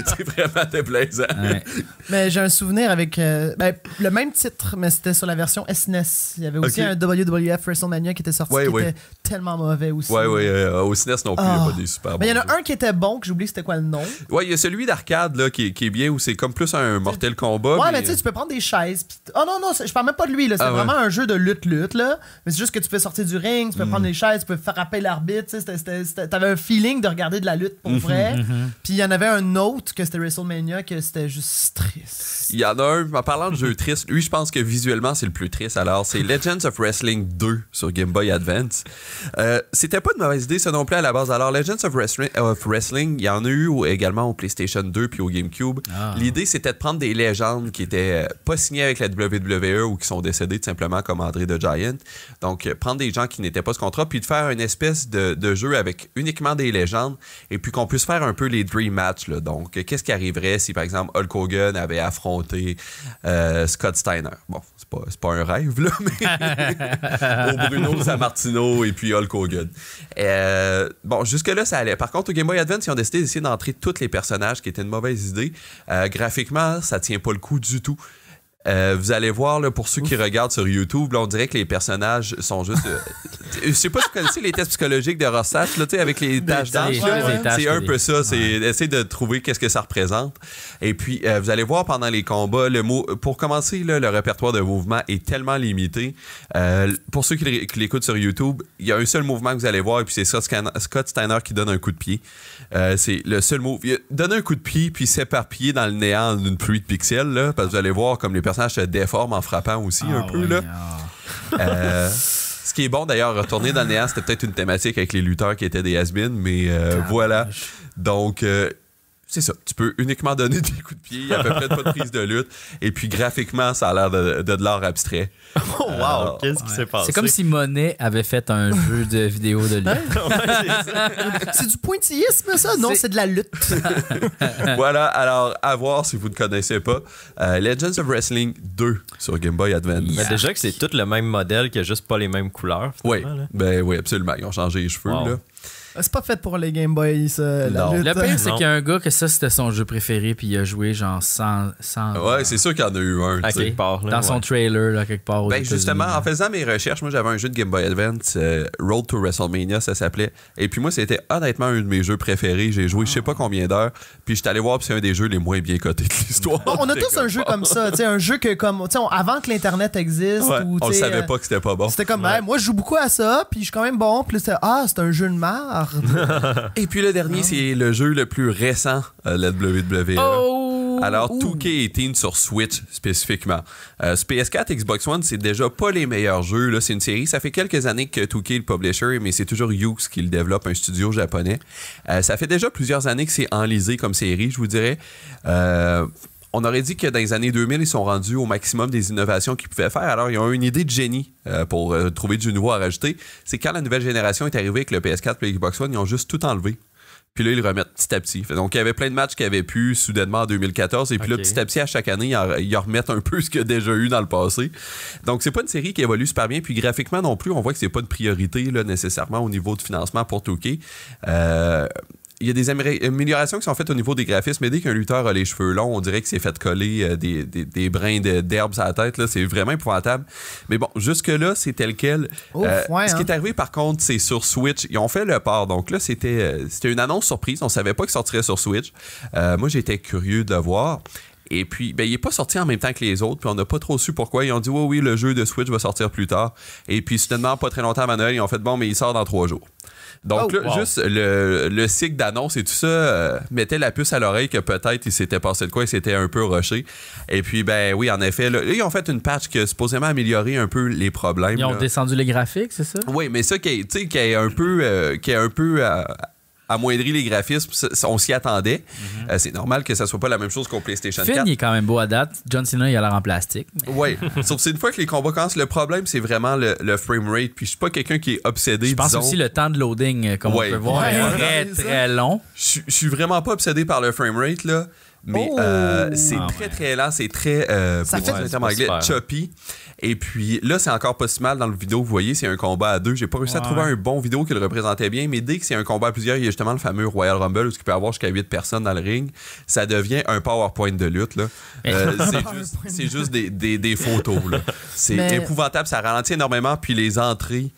c'est vraiment déplaisant. Ouais. Mais j'ai un souvenir avec euh, ben, le même titre, mais c'était sur la version SNES. E il y avait aussi un WWF WrestleMania qui était sorti, qui était tellement mauvais aussi. Oui, oui, euh, au SNES e non plus, il a pas ah. des super Mais il y en a un qui était bon, que j'oublie c'était quoi le nom. Oui, il y a celui d'arcade là, qui, qui est bien ou c'est comme plus un mortel combat. Ouais, mais, tu sais, tu peux prendre des chaises. Oh non, non, je parle même pas de lui. C'est ah vraiment un jeu de lutte-lutte. là. Mais c'est juste que tu peux sortir du ring, tu peux hmm. prendre des chaises, tu peux frapper l'arbitre. Tu avais un feeling de regarder de la lutte pour mhm, vrai. Mhm. Puis il y en avait un autre que c'était WrestleMania que c'était juste triste. Il y en a un, en parlant de jeu <laughs> triste, lui, je pense que visuellement, c'est le plus triste. Alors, c'est Legends of Wrestling 2 sur Game Boy Advance. Euh, C'était pas une mauvaise idée, ça non plus, à la base. Alors, Legends of Wrestling, il y en a eu également au PlayStation 2 puis au GameCube. Ah. L'idée, c'était de prendre des légendes qui étaient euh, pas signées avec la WWE ou qui sont décédées tout simplement comme André the Giant. Donc, euh, prendre des gens qui n'étaient pas ce contrat puis de faire une espèce de, jeu avec uniquement des légendes et puis qu'on puisse faire un peu les dream match Donc, euh, qu'est-ce qui arriverait si, par exemple, Hulk Hogan avait affronté euh, Scott Steiner. Bon, c'est pas, un rêve, là, <laughs> mais <laughs> Bruno Sammartino et puis Hulk Hogan. Euh, bon, jusque-là, ça allait. Par contre, au Game Boy Advance, ils ont décidé d'essayer d'entrer tous les personnages, qui était une mauvaise idée. Euh, graphiquement, ça tient pas le coup du tout. Euh, vous allez voir, là, pour ceux qui regardent sur YouTube, on dirait que les personnages sont juste. Euh, <laughs> je sais pas si vous connaissez les tests psychologiques de Rossach, là, avec les taches d'ange. C'est un peu ça. C'est essayer de trouver qu'est-ce que ça représente. Et puis, euh, vous allez voir pendant les combats, le mot. Pour commencer, le répertoire de mouvement est tellement limité. pour ceux qui, l'écoutent sur YouTube, il y a un seul mouvement que vous allez voir, et puis c'est Scott Steiner qui donne un coup de pied. c'est le seul mot. Donne un coup de pied, puis s'éparpiller dans le néant d'une pluie de pixels, là, parce que vous allez voir comme les personnages se déforme en frappant aussi un ah peu. là. Ah. Euh, ce qui est bon d'ailleurs, retourner dans le néant, c'était peut-être une thématique avec les lutteurs qui étaient des has mais euh, voilà. Donc, euh, c'est ça. Tu peux uniquement donner <laughs> des coups de pied, à peu près pas de prise de lutte. Et puis graphiquement, ça a l'air de, de, l'art abstrait. <laughs> Oh, wow, qu'est-ce qui s'est passé? C'est comme si Monet avait fait un <laughs> jeu de vidéo de lutte. c'est du pointillisme, ça? Non, c'est de la lutte. voilà, alors à voir si vous ne connaissez pas. Euh, Legends of Wrestling 2 sur Game Boy Advance. déjà que c'est tout le même modèle, qui a juste pas les mêmes couleurs. Oui, ben, oui, absolument. Ils ont changé les cheveux. Là. Euh, c'est pas fait pour les Game Boys. Ça, euh, Le pire, c'est qu'il y a un gars que ça, c'était son jeu préféré, puis il a joué genre 100. 100 ouais, c'est sûr qu'il y en a eu un, quelque part. Là, Dans son trailer, là, quelque part. Ben, justement, en faisant mes recherches, moi, j'avais un jeu de Game Boy Advance, euh, Road to WrestleMania, ça s'appelait. Et puis, moi, c'était honnêtement un de mes jeux préférés. J'ai joué, je sais pas combien d'heures, puis j'étais allé voir, puis c'est un des jeux les moins bien cotés de l'histoire. Bon, on a <laughs> tous un jeu comme ça, tu sais, un jeu que, comme, avant que l'Internet existe, on le on savait pas que c'était pas bon. C'était comme, ouais. moi, je joue beaucoup à ça, puis je suis quand même bon, puis ah, c'est un jeu de marre. <laughs> Et puis le dernier, c'est le jeu le plus récent euh, la WWE. Oh! Alors, 2K sur Switch spécifiquement. Euh, PS4, Xbox One, c'est déjà pas les meilleurs jeux. Là, c'est une série. Ça fait quelques années que 2K est le publisher, mais c'est toujours Hughes qui le développe, un studio japonais. Euh, ça fait déjà plusieurs années que c'est enlisé comme série, je vous dirais. Euh, on aurait dit que dans les années 2000, ils sont rendus au maximum des innovations qu'ils pouvaient faire. Alors, ils ont une idée de génie euh, pour euh, trouver du nouveau à rajouter. C'est quand la nouvelle génération est arrivée avec le PS4 et Xbox One, ils ont juste tout enlevé. Puis là, ils le remettent petit à petit. Donc, il y avait plein de matchs qui avaient pu soudainement en 2014. Et puis là, petit à petit, à chaque année, ils remettent un peu ce qu'il y a déjà eu dans le passé. Donc, c'est pas une série qui évolue super bien. Puis graphiquement non plus, on voit que c'est pas une priorité nécessairement au niveau de financement pour Tokyo. Euh, il y a des améliorations qui sont faites au niveau des graphismes, mais dès qu'un lutteur a les cheveux longs, on dirait que c'est fait coller euh, des, brins d'herbe sur à la tête. C'est vraiment épouvantable. Mais bon, jusque-là, c'est tel quel. Euh, ce qui hein. est arrivé, par contre, c'est sur Switch. Ils ont fait le port. Donc là, c'était euh, une annonce surprise. On savait pas qu'il sortirait sur Switch. moi, j'étais curieux de voir. Et puis, ben, il n'est pas sorti en même temps que les autres, puis on n'a pas trop su pourquoi. Ils ont dit, oui, oui, le jeu de Switch va sortir plus tard. Et puis, soudainement, pas très longtemps à Noël, ils ont fait, bon, mais il sort dans trois jours. Donc, oh, juste le, cycle d'annonce et tout ça euh, mettait la puce à l'oreille que peut-être il s'était passé de quoi, il s'était un peu rushé. Et puis, ben oui, en effet, ils ont fait une patch qui a supposément amélioré un peu les problèmes. Ils ont descendu les graphiques, c'est ça? Oui, mais ça qui est, qui est un peu, euh, qui est un peu euh, moindrer les graphismes. On s'y attendait. Mhm. Euh, c'est normal que ça soit pas la même chose qu'au PlayStation 4. il est quand même beau à date. John Cena, il a l'air en plastique. Oui, <laughs> sauf que c'est une fois que les combats commencent, le problème, c'est vraiment le, le, frame rate. Puis je suis pas quelqu'un qui est obsédé. Je pense aussi le temps de loading, euh, comme on peut voir, est très, très long. Je suis vraiment pas obsédé par le frame rate, là. Mais euh, oh! c'est ah très, très lent, c'est très, euh, anglais, choppy. Et puis là, c'est encore pas si mal dans le vidéo. Vous voyez, c'est un combat à deux. J'ai pas réussi à trouver un bon vidéo qui le représentait bien, mais dès que c'est un combat à plusieurs, il y a justement le fameux Royal Rumble où il peut y avoir jusqu'à 8 personnes dans le ring. Ça devient un PowerPoint de lutte. Là. Euh, <laughs> c'est juste, des, des, des photos. C'est épouvantable, ça ralentit énormément. Puis les entrées.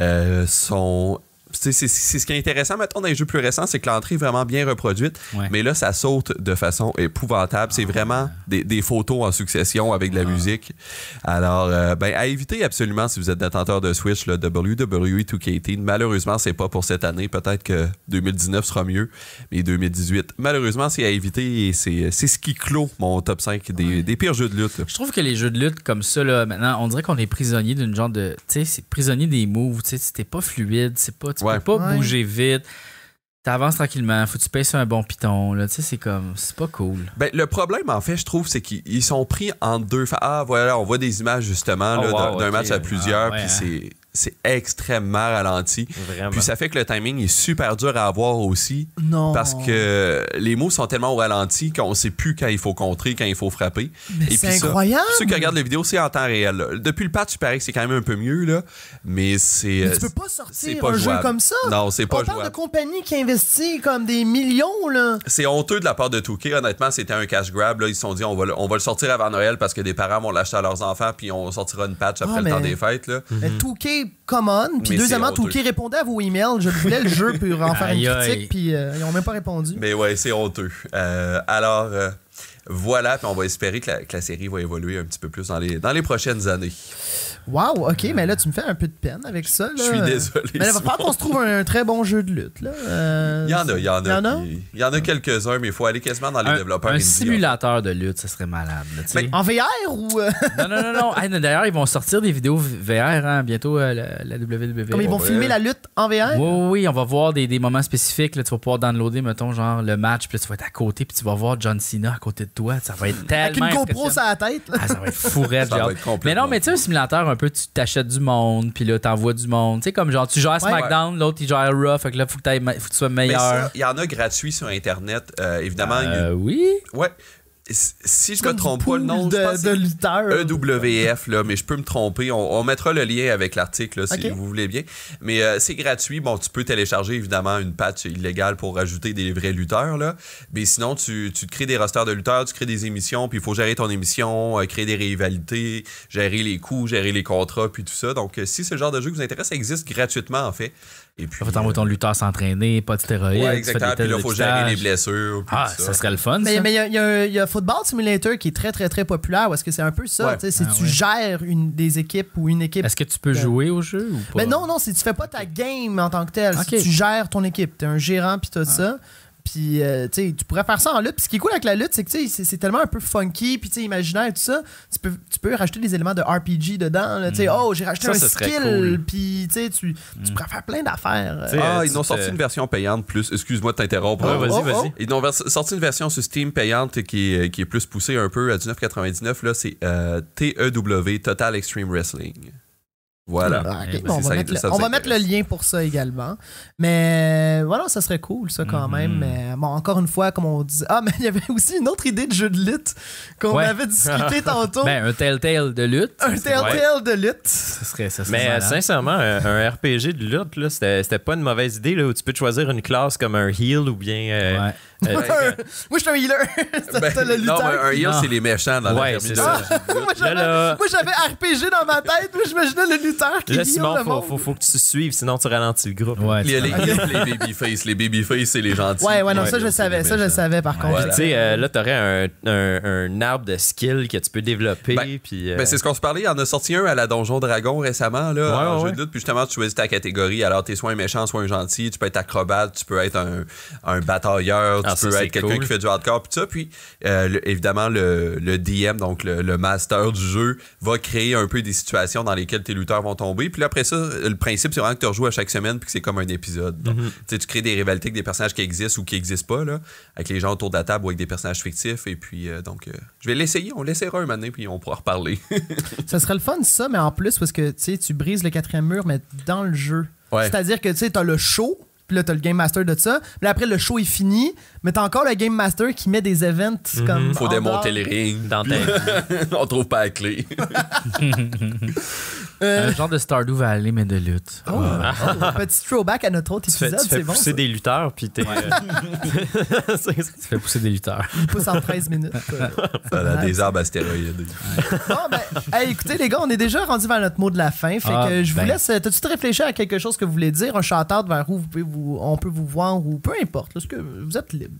Euh, sont c'est ce qui est intéressant, mettons, dans les jeux plus récents, c'est que l'entrée est vraiment bien reproduite. Mais là, ça saute de façon épouvantable. c'est ah. vraiment des, photos en succession avec de la ah. musique. Alors, euh, ben, à éviter absolument si vous êtes détenteur de Switch, le WWE 2K18. Malheureusement, c'est pas pour cette année. Peut-être que 2019 sera mieux, mais 2018, malheureusement, c'est à éviter et c'est ce qui clôt mon top 5 des, pires jeux de lutte. Je trouve que les jeux de lutte comme ça, là, maintenant, on dirait qu'on est prisonnier d'une genre de. Tu sais, prisonnier des moves. Tu sais, c'était pas fluide, c'est pas tu peux pas bouger vite. tu T'avances tranquillement, faut que tu payes sur un bon piton. tu sais, c'est comme, c'est pas cool. Ben, le problème, en fait, je trouve, c'est qu'ils sont pris en deux. Ah, voilà, on voit des images, justement, ah, d'un match à plusieurs, ah, puis hein. c'est c'est extrêmement ralenti. Puis ça fait que le timing est super dur à avoir aussi. Non. Parce que les mots sont tellement au ralenti qu'on sait plus quand il faut contrer, quand il faut frapper. Mais c'est incroyable. ceux qui regardent les vidéos, c'est en temps réel. Depuis le patch, il paraît que c'est quand même un peu mieux, là. Mais c'est. ne peux pas sortir un jeu comme ça. Non, c'est pas On parle de compagnies qui investit comme des millions, là. C'est honteux de la part de Touquet. Honnêtement, c'était un cash grab. Là. Ils se sont dit, on va, le, on va le sortir avant Noël parce que des parents vont l'acheter à leurs enfants, puis on sortira une patch ah, après le temps des fêtes, là. Mm common. Puis deuxièmement, tout qui répondait à vos emails. Je voulais le jeu pour en <laughs> faire une critique. Puis euh, ils n'ont même pas répondu. Mais ouais, c'est honteux. Euh, alors. Euh, voilà, puis on va espérer que la, série va évoluer un petit peu plus dans les, prochaines années. Wow, ok, mais là, tu me fais un peu de peine avec ça. Je suis désolé. Mais il va falloir qu'on se trouve un, très bon jeu de lutte. Euh, il y en a, il y en a. Il y en a, quelques-uns, mais il faut aller quasiment dans les développeurs. Un simulateur de lutte, ce serait malade. en VR ou. Euh? non, non, non, non. D'ailleurs, ils vont sortir des vidéos VR hein, bientôt, euh, la, WWE. Comme ils vont filmer la lutte en VR? Oui, oui, on va voir des, moments spécifiques. Là, tu vas pouvoir downloader, mettons, genre le match, puis tu vas être à côté, puis tu vas voir John Cena à côté de toi toi. Ça va être tellement. Avec une GoPro sur la tête. Ah, ça va être fourrette, <laughs> genre. Être mais non, mais tu sais, un simulateur, un peu, tu t'achètes du monde, puis là, t'envoies du monde. Tu sais, comme genre, tu gères SmackDown, l'autre, il gère Raw. Fait que là, faut que, faut que tu sois meilleur. Il y en a gratuit sur Internet, euh, évidemment. Euh, oui. Ouais si je me trompe pas, le nom de, lutteur EWF, là, mais je peux me tromper. On, mettra le lien avec l'article si vous voulez bien. Mais euh, c'est gratuit. Bon, tu peux télécharger évidemment une patch illégale pour rajouter des vrais lutteurs. Là. Mais sinon, tu, te crées des rosters de lutteurs, tu crées des émissions, puis il faut gérer ton émission, euh, créer des rivalités, gérer les coûts, gérer les contrats, puis tout ça. Donc, euh, si ce genre de jeu vous intéresse, ça existe gratuitement en fait. Et faut euh, avoir de s'entraîner, pas de stéroïdes. exactement. il faut gérer les blessures. Ah, ça. serait le fun. Mais il y, a Football Simulator qui est très, très, très populaire. Est-ce que c'est un peu ça? Si ah, tu gères une, des équipes ou une équipe. Est-ce que tu peux jouer au jeu ou ben pas? Mais non, non, si tu fais pas ta game en tant que tel Si tu gères ton équipe, tu es un gérant puis tout ah. ça. Puis, euh, tu pourrais faire ça en lutte. Puis, ce qui est cool avec la lutte, c'est que c'est tellement un peu funky, puis imaginaire, tout ça. Tu peux, tu peux rajouter des éléments de RPG dedans. Tu mm. Oh, j'ai racheté un skill. Puis, tu, tu mm. pourrais faire plein d'affaires. Ah, euh, ils ont sorti une version payante plus. Excuse-moi de t'interrompre. vas oh, oh, oh. Ils ont sorti une version sur Steam payante qui est, plus poussée un peu à 19,99. Là, c'est euh, TEW, Total Extreme Wrestling. Voilà. on, va mettre, le, lien pour ça également. Mais euh, voilà, ça serait cool, ça, quand même. Mm-hmm. Mais bon, encore une fois, comme on disait... Ah, mais il y avait aussi une autre idée de jeu de lutte qu'on avait discuté <laughs> tantôt. Ben, un telltale de lutte. Un telltale de lutte. Ça serait, ça mais sincèrement, un, RPG de lutte, c'était pas une mauvaise idée, là, où tu peux choisir une classe comme un heal ou bien. Euh, moi, je suis un healer. <laughs> Ben, le non, un healer, c'est les méchants dans la ah, <laughs> moi, j'avais RPG dans ma tête. Moi, j'imaginais le lutteur qui heal le faut, Faut, faut, que tu suives, sinon tu ralentis le groupe. il y a les, euh, les babyface. Les babyface, c'est les gentils. Ouais, ouais, non, ça, je savais. Ça, je savais, par contre. Tu sais, euh, là, t'aurais un, un, arbre de skill que tu peux développer. Ben, euh, ben, c'est ce qu'on se parlait. Il y en a sorti un à la Donjon Dragon récemment, là, en jeu Puis justement, tu choisis ta catégorie. Alors, t'es soit un méchant, soit un gentil. Tu peux être acrobate, tu peux être un batailleur ah, être quelqu'un qui fait du hardcore puis ça. Puis euh, évidemment, le, DM, donc le, master du jeu, va créer un peu des situations dans lesquelles tes lutteurs vont tomber. Puis après ça, le principe, c'est vraiment que tu rejoues à chaque semaine puis que c'est comme un épisode. Mhm. tu sais Tu crées des rivalités avec des personnages qui existent ou qui n'existent pas, là, avec les gens autour de la table ou avec des personnages fictifs. Et puis, euh, donc, euh, je vais l'essayer. On l'essaiera un moment puis on pourra reparler. <laughs> ça serait le fun, ça, mais en plus, parce que tu sais tu brises le quatrième mur, mais dans le jeu. C'est-à-dire que tu as le show puis là, t'as le game master de ça. Mais après, le show est fini. Mais t'as encore le game master qui met des events mhm. comme. Faut démonter les rings. Dans ta... <laughs> On trouve pas la clé. <laughs> Euh, un genre de Stardew Valley, mais de lutte. Oh, oh petit throwback à notre autre épisode, c'est bon. Tu fais pousser des lutteurs, puis t'es. <laughs> tu fais pousser des lutteurs. il pousse en 13 minutes. Euh, ça a des arbres astéroïdes bon, ben, hey, écoutez, les gars, on est déjà rendu vers notre mot de la fin. Fait ah, que je vous ben. laisse. Euh, t'as-tu réfléchi à quelque chose que vous voulez dire, un chanteur vers où vous on peut vous voir ou peu importe, là, que vous êtes libre.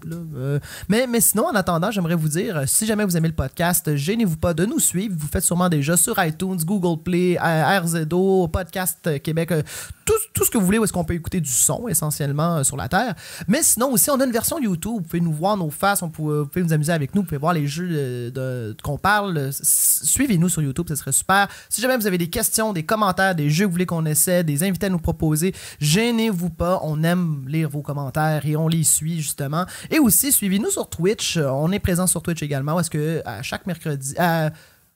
mais, mais sinon, en attendant, j'aimerais vous dire, si jamais vous aimez le podcast, gênez-vous pas de nous suivre. Vous faites sûrement déjà sur iTunes, Google Play, RZO, Podcast Québec, euh, tout, tout, ce que vous voulez où est-ce qu'on peut écouter du son essentiellement euh, sur la Terre. Mais sinon aussi, on a une version YouTube. Vous pouvez nous voir nos faces, on peut, vous pouvez nous amuser avec nous, vous pouvez voir les jeux euh, qu'on parle. Suivez-nous sur YouTube, ce serait super. Si jamais vous avez des questions, des commentaires, des jeux que vous voulez qu'on essaie, des invités à nous proposer, gênez-vous pas. On aime lire vos commentaires et on les suit justement. Et aussi, suivez-nous sur Twitch. On est présent sur Twitch également. Est-ce que à chaque mercredi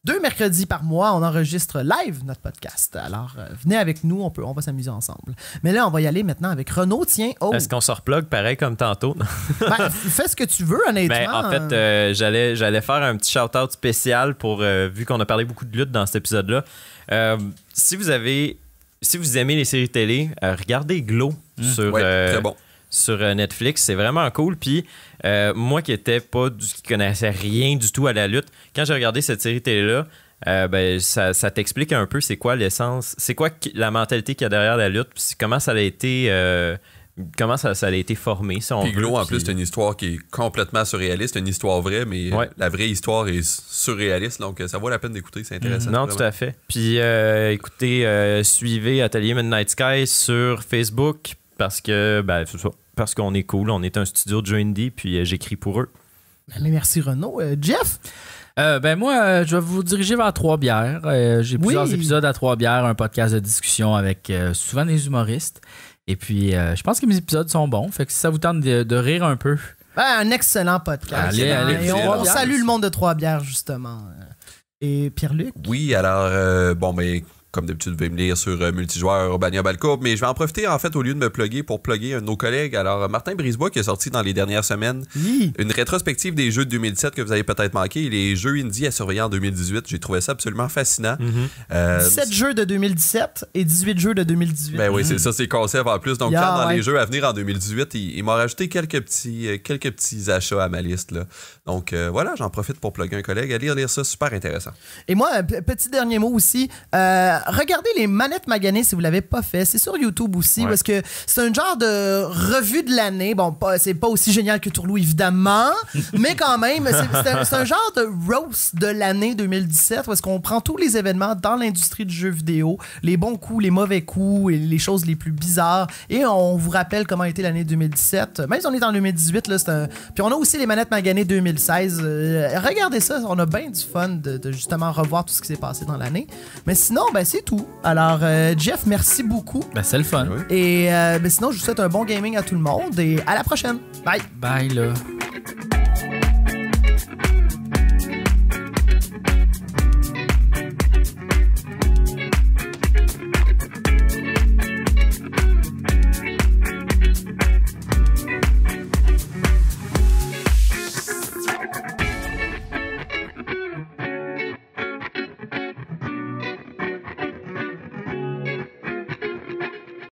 deux mercredis par mois, on enregistre live notre podcast. Alors, euh, venez avec nous, on, peut, on va s'amuser ensemble. Mais là, on va y aller maintenant avec Renaud. Tiens, oh. Est-ce qu'on se replogue pareil comme tantôt? <laughs> Ben, fais ce que tu veux, honnêtement. Ben, en fait, euh, j'allais, faire un petit shout-out spécial pour, euh, vu qu'on a parlé beaucoup de lutte dans cet épisode-là. si vous avez, si vous aimez les séries télé, regardez Glow mmh, sur. très bon sur euh, Netflix. C'est vraiment cool. Puis euh, moi qui étais pas du, qui connaissais rien du tout à la lutte, quand j'ai regardé cette série télé-là, euh, ben, ça, t'explique un peu c'est quoi l'essence, c'est quoi la mentalité qu'il y a derrière la lutte, comment ça a été. comment ça, a été formé, si on puis Glow, en plus, c'est une histoire qui est complètement surréaliste, une histoire vraie, mais la vraie histoire est surréaliste, donc ça vaut la peine d'écouter, c'est intéressant. non, tout à fait. Puis écoutez, suivez Atelier Midnight Sky sur Facebook parce que, ben, c'est ça parce qu'on est cool. On est un studio de jeu puis euh, j'écris pour eux. Ben, mais merci Renaud. Euh, Jeff? Euh, ben moi, je vais vous diriger vers Trois Bières. J'ai plusieurs épisodes à Trois Bières, un podcast de discussion avec souvent des humoristes. Et puis, je pense que mes épisodes sont bons. Fait que si ça vous tente de, rire un peu. Ben, un excellent podcast. on salue le monde de Trois Bières, justement. Et Pierre-Luc? Oui, alors, bon, mais ben, comme d'habitude, vous pouvez me lire sur euh, multijoueur Bania Balcourt, mais je vais en profiter, en fait, au lieu de me plugger, pour plugger un de nos collègues. Alors, euh, Martin Brisebois, qui a sorti dans les dernières semaines une rétrospective des jeux de 2017 que vous avez peut-être manqué, les jeux indie à surveiller en 2018. J'ai trouvé ça absolument fascinant. 17 mm-hmm. euh, jeux de 2017 et 18 jeux de 2018. Ben oui, c'est mm-hmm. ça, c'est concept en plus. Donc, dans les jeux à venir en 2018, il, m'a rajouté quelques petits, quelques petits achats à ma liste. Donc, voilà, j'en profite pour plugger un collègue. Allez lire ça, super intéressant. Et moi, un petit dernier mot aussi regardez les manettes maganées si vous l'avez pas fait. C'est sur YouTube aussi parce que c'est un genre de revue de l'année. Bon, c'est pas aussi génial que Tourlou évidemment, <laughs> mais quand même, c'est un, genre de roast de l'année 2017 parce qu'on prend tous les événements dans l'industrie du jeu vidéo, les bons coups, les mauvais coups et les choses les plus bizarres et on vous rappelle comment a été l'année 2017. Même si on est en 2018 là, puis on a aussi les manettes maganées 2016. Euh, regardez ça, on a bien du fun de, justement revoir tout ce qui s'est passé dans l'année. Mais sinon, ben c'est tout. Alors, euh, Jeff, merci beaucoup. Ben, c'est le fun. Ben et euh, ben, sinon, je vous souhaite un bon gaming à tout le monde et à la prochaine. Bye. Bye, là.